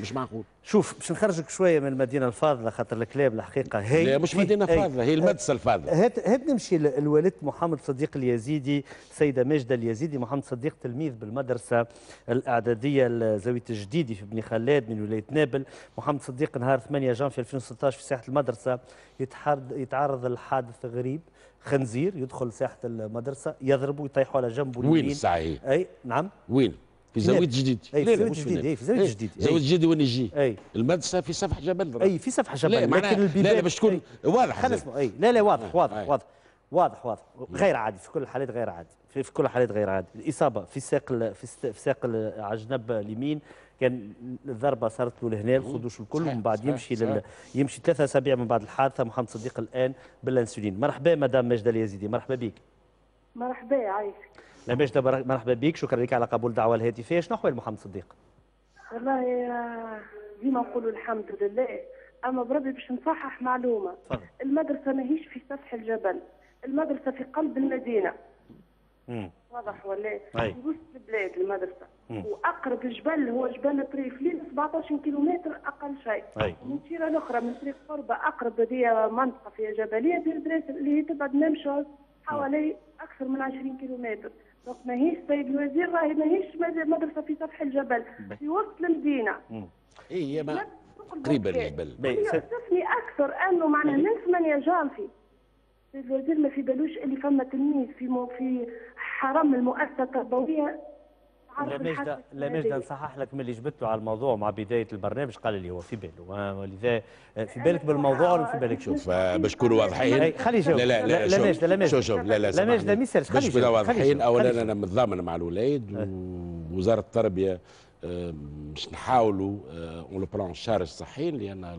مش معقول شوف باش نخرجك شويه من المدينه الفاضله خاطر الكلاب الحقيقه هي لا مش مدينه فاضله هي المدرسه الفاضله هات هات نمشي للوالد محمد صديق اليزيدي السيده ماجده اليزيدي محمد صديق تلميذ بالمدرسه الاعداديه الزاويه الجديدي في بني خلاد من ولايه نابل محمد صديق نهار 8 جانفي 2016 في ساحه المدرسه يتعرض لحادث غريب خنزير يدخل ساحه المدرسه يضربه ويطيحوا على جنبه وين الساعه اي نعم وين في زاويه جديد اي في زاويه جديد اي في زاويه إيه، جديد زاويه جديد وين يجي اي المدرسه في سفح جبل اي في سفح جبل لا لكن البيبان لا لا باش تكون واضح خلص اي لا لا واضح واضح واضح واضح واضح غير عادي في كل الحالات غير عادي في, في كل الحالات غير عادي الاصابه في الساق في ساق على الجنب اليمين كان الضربه صارت له لهنا الخدوش الكل ومن بعد يمشي لل... يمشي ثلاثة اسابيع من بعد الحادثه محمد صديق الان بالانسولين مرحبا مدام ماجده اليزيدي مرحبا بك مرحبا عايشك لمجدة مرحبا بك شكرا لك على قبول الدعوة الهاتفية شنو أحوال محمد صديق؟ والله آه، ديما نقولوا الحمد لله أما بربي باش نصحح معلومة صحيح. المدرسة ماهيش في سطح الجبل المدرسة في قلب المدينة واضح ولا في وسط البلاد المدرسة مم. وأقرب جبل هو جبل طريفلين 17 كيلومتر أقل شيء من شيرة الأخرى من طريق قربة أقرب هذه منطقة فيها جبلية ديال اللي هي تبعد نمشي حوالي أكثر من 20 كيلومتر دونك ماهيش سيد طيب الوزير راهي ماهيش مدرسه في سطح الجبل في وسط المدينه. اي هي ما قريبه للجبل. يؤسفني اكثر انه معنا من ثمانيه جانفي سيد الوزير ما في بالوش اللي فما تلميذ في في حرم المؤسسه التربويه لا مجد لا نصحح لك من اللي جبت له على الموضوع مع بدايه البرنامج قال لي هو في باله ولذا في بالك بالموضوع ولا في بالك شوف باش نكونوا واضحين خلي جاوب لا لا لا لا مجد لا شوف شوف لا لا لا مجد ما يسالش خلي باش واضحين اولا انا متضامن مع الاولاد أه. ووزاره التربيه باش آه، نحاولوا اون لو بلان شارج صحيين لان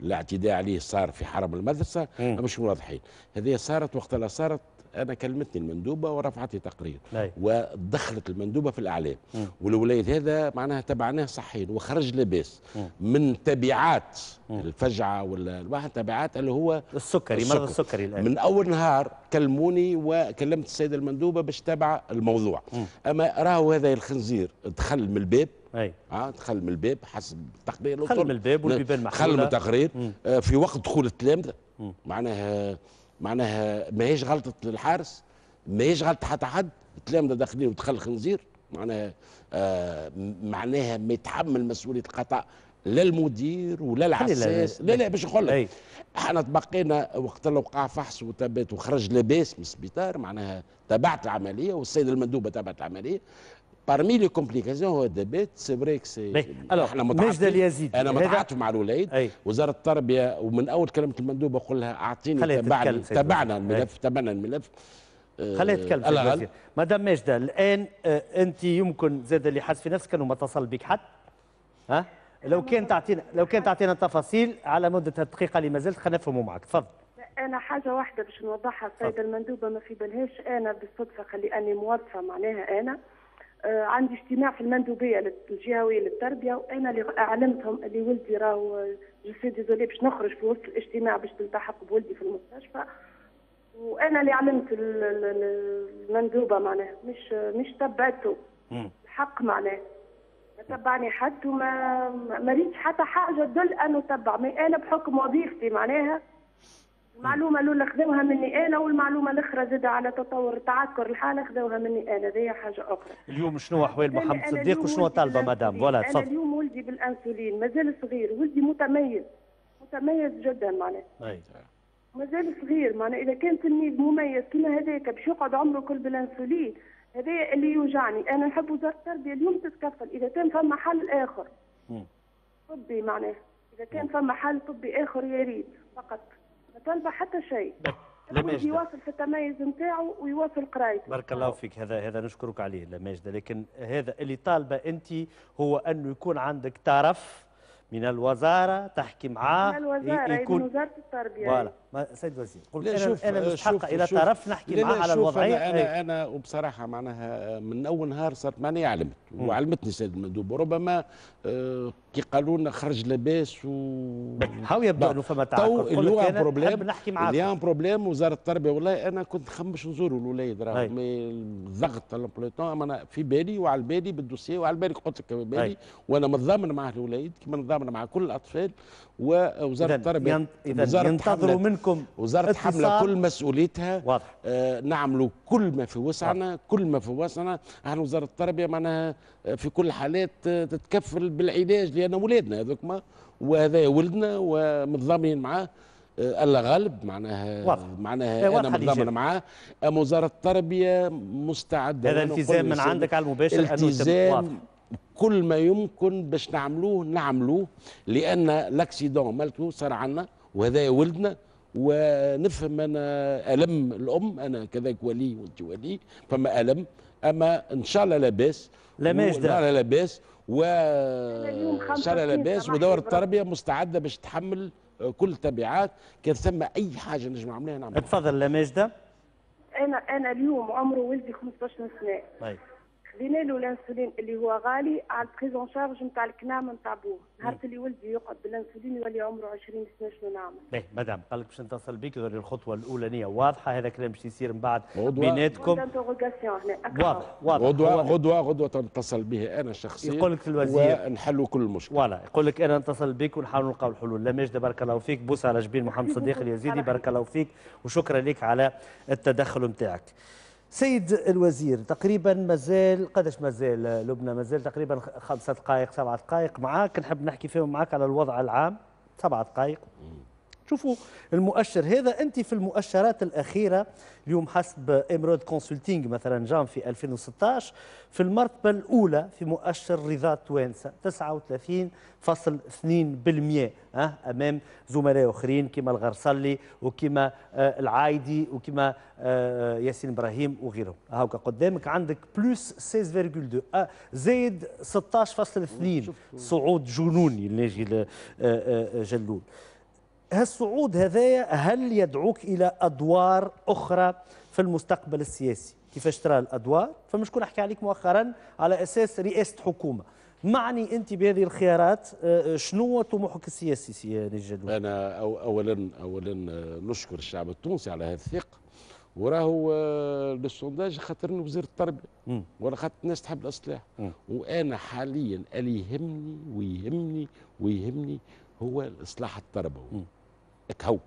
الاعتداء عليه صار في حرم المدرسه باش واضحين هذه صارت وقت لا صارت انا كلمتني المندوبه ورفعت لي تقرير ودخلت المندوبه في الاعلام والولايات هذا معناها تبعناه صحين وخرج لباس من تبعات الفجعه ولا الواحد تبعات اللي هو السكري مرض السكري الان من اول نهار كلموني وكلمت السيده المندوبه باش تبع الموضوع مم. اما راهو هذا الخنزير دخل من الباب اي آه دخل من الباب حسب تقرير دخل من الباب والبيبان محلوله دخل من تقرير آه في وقت دخول التلامذه معناها معناها ماهيش غلطه للحارس ماهيش غلطه حتى حد التلامذه داخلين ودخل خنزير معناها آه معناها ما يتحمل مسؤوليه القطع لا المدير ولا العساس لا لا باش نقول لك احنا تبقينا وقت اللي وقع فحص وتبات وخرج لاباس من السبيطار معناها تبعت العمليه والسيد المندوبه تبعت العمليه Parmi les complications هو الدبات سي فريك سي احنا متعاطفين انا متعاطف مع الولايات وزاره التربيه ومن اول كلمه المندوبه اقول لها اعطيني تبعنا تبعنا الملف تبعنا الملف آه، خليها تتكلم مدام ماجدة الآن آه، أنت يمكن زاد اللي حس في نفسك أنه ما اتصل بك حد ها لو كان تعطينا لو كان تعطينا تفاصيل على مدة الدقيقة اللي ما زلت خلينا نفهموا معك تفضل أنا حاجة واحدة باش نوضحها السيدة المندوبة ما في بالهاش أنا بالصدفة خلي أني موظفة معناها أنا آه، عندي اجتماع في المندوبيه الجهويه للتربيه وانا اللي اعلمتهم اللي ولدي راهو جسي ديزولي باش نخرج في وسط الاجتماع باش نلتحق بولدي في المستشفى وانا اللي علمت المندوبه معناها مش مش تبعته الحق معناه ما تبعني حد وما ما ريتش حتى حاجه تدل انه تبع انا بحكم وظيفتي معناها المعلومه الاولى خذوها مني انا والمعلومه الاخرى زاد على تطور تعكر الحاله خذوها مني انا هذه حاجه اخرى اليوم شنو احوال محمد صديق وشنو طالبه مدام فوالا تفضل اليوم ولدي بالانسولين مازال صغير ولدي متميز متميز جدا معناها اي مازال صغير معناها اذا كان تلميذ مميز كما هذاك باش يقعد عمره كل بالانسولين هذا اللي يوجعني انا نحب وزاره التربيه اليوم تتكفل اذا كان فما حل اخر طبي معناه اذا كان فما حل طبي اخر يا ريت فقط ما طالبه حتى شيء لمجدة يواصل في التميز نتاعه ويواصل قرايته بارك الله نعم. فيك هذا هذا نشكرك عليه لمجدة لكن هذا اللي طالبه انت هو انه يكون عندك طرف من الوزاره تحكي معاه من الوزاره يكون من وزاره التربيه سيد وزير قلت انا شوف انا مستحق الى طرف نحكي معاه على الوضعيه انا, أنا, وبصراحه إيه. معناها آه، من اول نهار صارت معناها علمت وعلمتني سيد المندوب وربما آه، كي قالوا لنا خرج لاباس و هاو يبدو انه فما تعاقب اليوم بروبليم نحكي معاك اليوم بروبليم وزاره التربيه والله انا كنت خمش نزور الولايد راه الضغط البلوتون اما انا في بالي وعلى بالي بالدوسيه وعلى بالي قلت لك بالي وانا متضامن مع الولايد كما نتضامن مع كل الاطفال ووزاره التربيه اذا ينتظروا منكم لكم وزاره حمله كل مسؤوليتها واضح آه نعملوا كل ما في وسعنا واضح. كل ما في وسعنا احنا وزاره التربيه معناها آه، في كل حالات آه، تتكفل بالعلاج لان اولادنا هذوكما وهذا ولدنا ومتضامنين معاه آه، الا غالب معناها واضح. معناها إيه، واضح انا متضامن معاه اما وزاره التربيه مستعده هذا التزام من عندك على المباشر التزام واضح. كل ما يمكن باش نعملوه نعملوه لان لاكسيدون مالته صار عنا وهذا ولدنا ونفهم انا الم الام انا كذاك ولي وانت ولي فما الم اما ان شاء الله لاباس لا ماجد ان شاء الله لاباس و ان شاء الله لاباس ودور التربيه مستعده باش تحمل آه، كل التبعات كان ثم اي حاجه نجم نعملها نعملها تفضل لا ماجده انا انا اليوم عمره ولدي 15 سنه طيب خدينا له الانسولين اللي هو غالي على بريزون شارج نتاع الكنام نتاع بوه نهار اللي ولدي يقعد بالانسولين يولي عمره 20 سنه شنو نعمل باهي مدام قال لك باش نتصل بك الخطوه الاولانيه واضحه هذا كلام باش يصير من بعد بيناتكم واضح واضح غدوه غدوه غدوه نتصل به انا شخصيا يقول لك الوزير ونحلوا كل المشكل فوالا يقول لك انا نتصل بك ونحاول نلقاو الحلول لا ماجده بارك الله فيك بوسه على جبين محمد صديق اليزيدي بارك الله فيك وشكرا لك على التدخل نتاعك سيد الوزير تقريبا مازال قداش مازال لبنى مازال تقريبا خمسة دقائق سبعة دقائق معاك نحب نحكي فيهم معاك على الوضع العام سبعة دقائق شوفوا المؤشر هذا انت في المؤشرات الاخيره اليوم حسب امرود كونسلتينغ مثلا جام في 2016 في المرتبه الاولى في مؤشر رضا توانسه 39.2% أه امام زملاء اخرين كما الغرسلي وكما آه، العايدي وكما آه، ياسين ابراهيم وغيرهم هاكا قدامك عندك بلوس 16.2 زايد 16.2 صعود جنوني اللي آه، جلول هالصعود هذايا هل يدعوك إلى أدوار أخرى في المستقبل السياسي كيفاش ترى الأدوار فما شكون احكي عليك مؤخرا على أساس رئاسة حكومة معني أنت بهذه الخيارات آه، آه، شنو طموحك السياسي سي نجد أنا أولا أولا آه، نشكر الشعب التونسي على هذه الثقة وراهو للسونداج خاطرني وزير التربيه ولا خاطر الناس تحب الاصلاح وانا حاليا اللي يهمني ويهمني ويهمني هو الاصلاح التربوي هو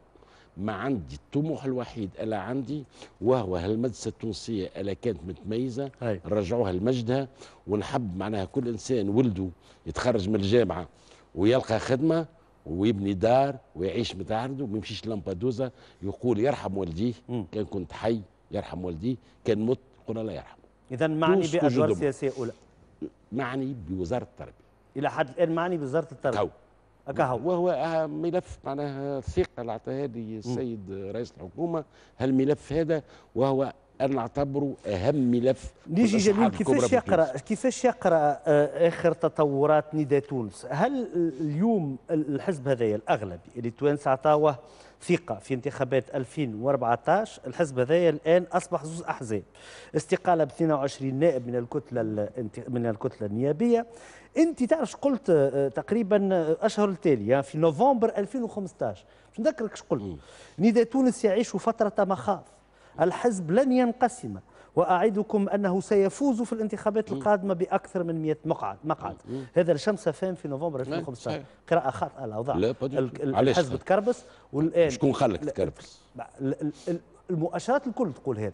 ما عندي الطموح الوحيد الا عندي وهو هالمدرسه التونسيه الا كانت متميزه هي. رجعوها لمجدها ونحب معناها كل انسان ولده يتخرج من الجامعه ويلقى خدمه ويبني دار ويعيش متعرضه وما يمشيش لامبادوزا يقول يرحم والديه كان كنت حي يرحم والديه كان مت قل الله يرحمه اذا معني بادوار سياسيه اولى معني بوزاره التربيه الى حد الان معني بوزاره التربيه أكاهو. وهو آه، ملف معناها الثقه اللي عطاها لي السيد رئيس الحكومه هالملف هذا وهو انا اعتبره اهم ملف نيجي جميل كيفاش يقرا كيفاش يقرا آه، اخر تطورات نداء تونس هل اليوم الحزب هذا الاغلبي اللي تونس عطاوه ثقة في انتخابات 2014 الحزب هذايا الآن أصبح زوز أحزاب استقالة ب 22 نائب من الكتلة من الكتلة النيابية أنت تعرف قلت آه، تقريبا آه، أشهر التالية آه، في نوفمبر 2015 مش نذكرك قلت نداء تونس يعيش فترة مخاض الحزب لن ينقسم وأعدكم أنه سيفوز في الانتخابات القادمة بأكثر من 100 مقعد مقعد هذا الشمس فان في نوفمبر 2015 قراءة خاطئة الأوضاع الحزب تكربس والآن شكون خلك تكربس المؤشرات الكل تقول هذا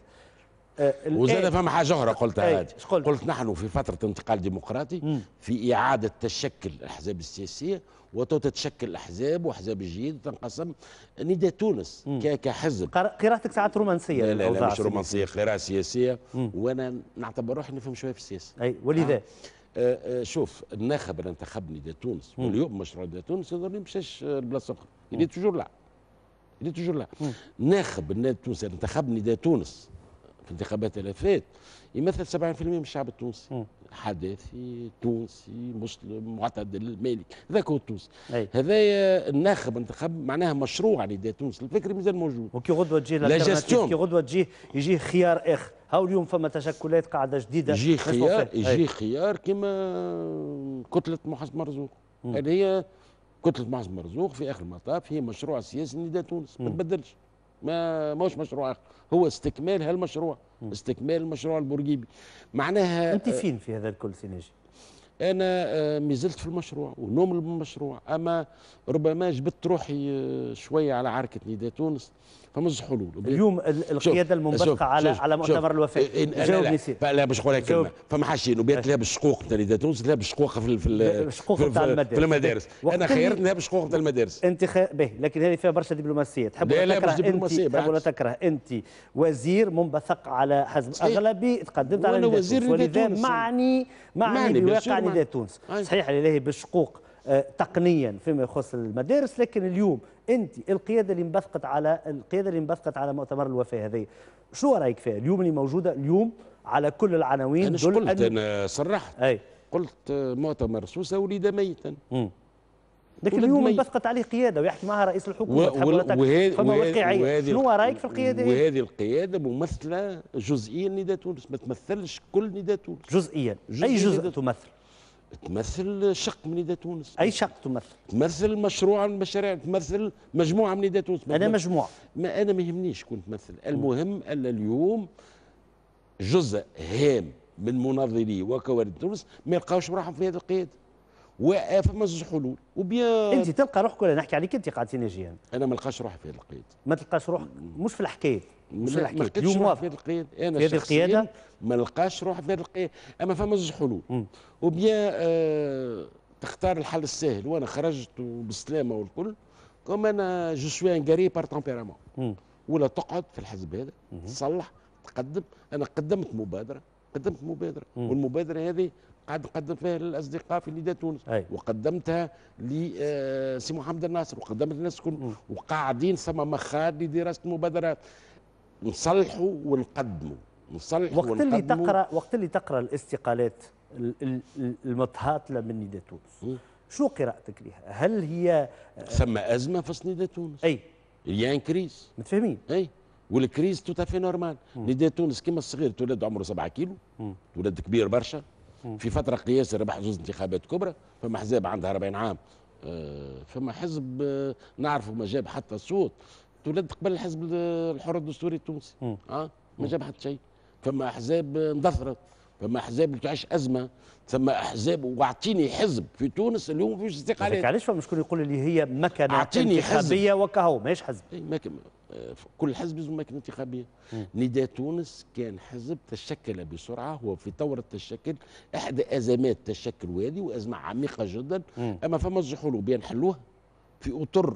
آه، وزاد آه، فما حاجه اخرى قلتها هذه آه، قلت. قلت نحن في فتره انتقال ديمقراطي في اعاده تشكل الاحزاب السياسيه وتتشكل الاحزاب واحزاب جديده تنقسم نداء تونس كحزب قراءتك ساعات رومانسيه لا لا, لا مش رومانسيه قراءه سياسيه مم. وانا نعتبر روحي نفهم شويه في السياسه اي ولذا نعم. آه. آه شوف الناخب اللي انتخبني دا تونس واليوم مشروع دا تونس يظهر لي مشاش لبلاصه اخرى اللي توجور لا اللي توجور لا ناخب النادي التونسي اللي انتخبني دا تونس الانتخابات اللي فات يمثل 70% من الشعب التونسي حداثي تونسي مسلم معتدل مالك هذاك هو التونسي هذا الناخب انتخب معناها مشروع لدى تونس الفكر مازال موجود وكي غدوه تجي كي غدوه تجي يجي خيار اخر هاو اليوم فما تشكلات قاعده جديده يجي خيار يجي خيار كما كتله محسن مرزوق هذه هي كتله محسن مرزوق في اخر المطاف هي مشروع سياسي لدى تونس ما تبدلش ما ماهوش مشروع اخر هو استكمال هالمشروع استكمال المشروع البورقيبي معناها انت آه، فين في هذا الكل سيناجي انا آه، مازلت في المشروع ونوم بالمشروع اما ربما جبت روحي آه، شويه على عركه نداء تونس فمش حلول اليوم القياده المنبثقه على شوف على مؤتمر الوفاء جاوبني سي إيه، لا باش نقول كلمه فما حاجه نوبيات لها بالشقوق تاع اللي تونس لها بالشقوق في في في المدارس انا خيرت لها بالشقوق تاع المدارس انت خير به لكن هذه فيها برشا دبلوماسيه تحب ولا تكره انت تحب ولا تكره انت وزير منبثق على حزب اغلبي تقدمت على وزير ولذا معني معني بواقع نداء تونس أيوة. صحيح لله بالشقوق آه، تقنيا فيما يخص المدارس لكن اليوم انت القياده اللي انبثقت على القياده اللي انبثقت على مؤتمر الوفاه هذه شو رايك فيها اليوم اللي موجوده اليوم على كل العناوين انا دول قلت انا صرحت أي. قلت مؤتمر سوسه ولد ميتا لكن اليوم انبثقت عليه قياده ويحكي معها رئيس الحكومه و... وهذه فما واقعيه شنو رايك في القياده هي؟ وهذه القياده ممثله جزئيا نداء تونس ما تمثلش كل نداء تونس جزئيا, جزئياً اي جزء تمثل؟ تمثل شق من نداء تونس اي شق تمثل تمثل مشروع من المشاريع تمثل مجموعه من نداء تونس انا مجموعه ما انا ما يهمنيش كنت تمثل المهم ان اليوم جزء هام من مناظري وكوارث تونس ما يلقاوش روحهم في هذه القياده زوج حلول وبيان انت تلقى روحك ولا نحكي عليك انت قاعد تيناجيا انا ما لقاش روحي في هذه القيد ما تلقاش روحك مش في الحكايه مش في الحكايه اليوم في هذه القيد انا في هذه القياده ما لقاش روحي في هذه القيد اما فما زوج حلول وبيا آه تختار الحل السهل وانا خرجت وبالسلامه والكل كما انا جو سوي غاري بار تمبيرامون ولا تقعد في الحزب هذا تصلح تقدم انا قدمت مبادره قدمت مبادره والمبادره هذه قد قدمتها للاصدقاء في نداء تونس أي. وقدمتها لسي آه، محمد الناصر وقدمت الناس الكل وقاعدين ثم مخاد لدراسه المبادرات نصلحوا ونقدموا نصلحوا وقت ونقدموا. اللي تقرا وقت اللي تقرا الاستقالات المتهاطله من نداء تونس شو قراءتك لها؟ هل هي ثم آه، ازمه في نداء تونس اي ان كريز متفاهمين اي والكريز تو افي نورمال نداء تونس كيما الصغير تولد عمره 7 كيلو تولد كبير برشا في فتره قياسيه ربح زوز انتخابات كبرى فما حزب عندها 40 عام آه، فما حزب آه، نعرفه ما جاب حتى صوت تولد قبل الحزب آه، الحر الدستوري التونسي اه ما جاب حتى شيء فما احزاب اندثرت فما احزاب تعيش ازمه ثم احزاب واعطيني حزب في تونس اللي هو ما فيش استقالات عليه علاش فما شكون يقول اللي هي مكنه اعطيني انتخابيه وكهو ماهيش حزب إيه، مكن... آه، كل حزب يزم مكنه انتخابيه نداء تونس كان حزب تشكل بسرعه هو في طور التشكل احدى ازمات تشكل وادي وازمه عميقه جدا اما فما زحول بين حلوها في اطر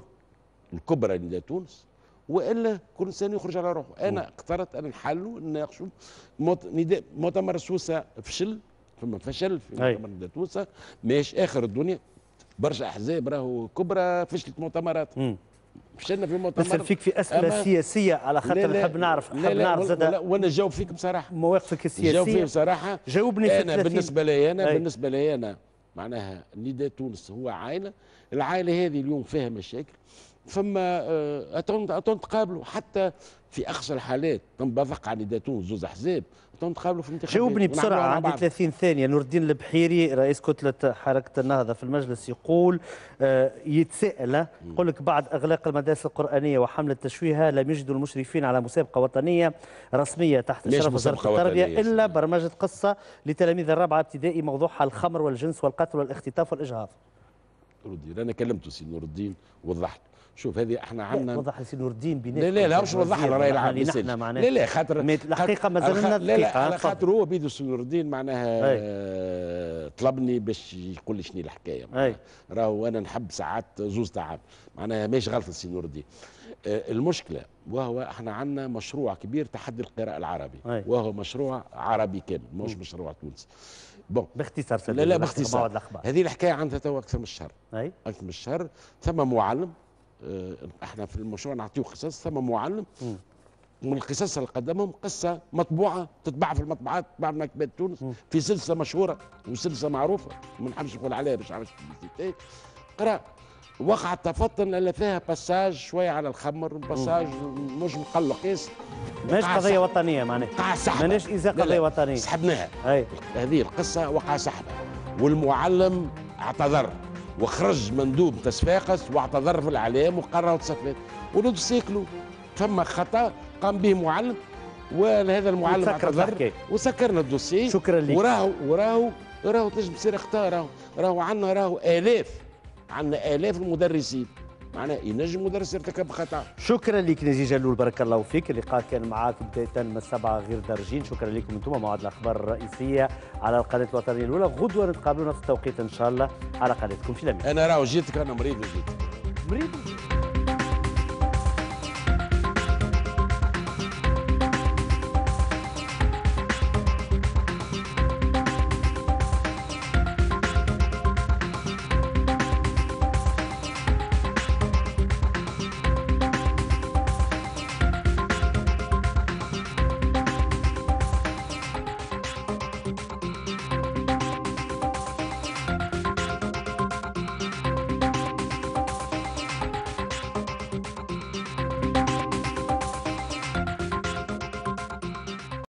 الكبرى نداء تونس والا كل انسان يخرج على روحه انا اقترحت ان نحلوا نناقشوا مؤتمر سوسه فشل فما فشل في مؤتمر سوسه ماهيش اخر الدنيا برشا احزاب راهو كبرى فشلت مؤتمرات فشلنا في مؤتمر نسال فيك في اسئله سياسيه على خاطر نحب نعرف نحب نعرف زاد وانا نجاوب فيك بصراحه مواقفك السياسيه نجاوب فيك بصراحه جاوبني انا بالنسبه لي انا بالنسبه لي انا معناها نداء تونس هو عائله العائله هذه اليوم فيها مشاكل فما آه، اتون تقابلوا حتى في اقصى الحالات تنبثق داتون زوز احزاب اتون تقابلوا في الانتخابات جاوبني بسرعه عندي 30 ثانيه نور الدين البحيري رئيس كتله حركه النهضه في المجلس يقول آه، يتساءل يقول لك بعد اغلاق المدارس القرانيه وحمله تشويهها لم يجدوا المشرفين على مسابقه وطنيه رسميه تحت شرف وزاره التربيه الا برمجه قصه لتلاميذ الرابعه ابتدائي موضوعها الخمر والجنس والقتل والاختطاف والاجهاض نور انا كلمته سي نور الدين ووضحت شوف هذه احنا عندنا وضح سي نور الدين لا لا لا مش وضح لنا راي العام لا لا خاطر الحقيقه ما زلنا لا لا على خاطر هو بيدو سي نور الدين معناها آه، طلبني باش يقول لي شنو الحكايه راهو انا نحب ساعات زوز تعب معناها ماهيش غلطه سي نور الدين آه، المشكله وهو احنا عندنا مشروع كبير تحدي القراءه العربي وهو مشروع عربي كامل مش مشروع تونسي بون باختصار لا لا باختصار هذه الحكايه عندها تو اكثر من الشهر اي اكثر من الشهر ثم معلم آه، احنا في المشروع نعطيه قصص ثم معلم م. من القصص اللي قدمهم قصه مطبوعه تتباع في المطبعات تتباع في مكتبات تونس في سلسله مشهوره وسلسله معروفه ما نحبش نقول عليها باش نعرفش قرا وقع تفطن اللي فيها بساج شويه على الخمر بساج مش مقلق قيس مش قضيه وطنيه معناها وقع سحبه مانيش اذا قضيه وطنيه سحبناها هذه القصه وقع سحبه والمعلم اعتذر وخرج مندوب تسفاقس واعتذر في الاعلام وقرروا تسفاقس ولد سيكلو فما خطا قام به معلم وهذا المعلم اعتذر وسكرنا الدوسي شكرا لك وراهو وراهو راهو تنجم تصير اخطاء راهو راهو عندنا راهو الاف عندنا آلاف المدرسين معناها ينجم مدرس ارتكب خطا شكرا لك نزي جلول بارك الله فيك اللقاء كان معاك بدايه من السبعه غير درجين شكرا لكم انتم موعد الاخبار الرئيسيه على القناه الوطنيه الاولى غدوه نتقابلوا نفس التوقيت ان شاء الله على قناتكم في الامان انا راهو جيتك انا مريض وجيت مريض وجيت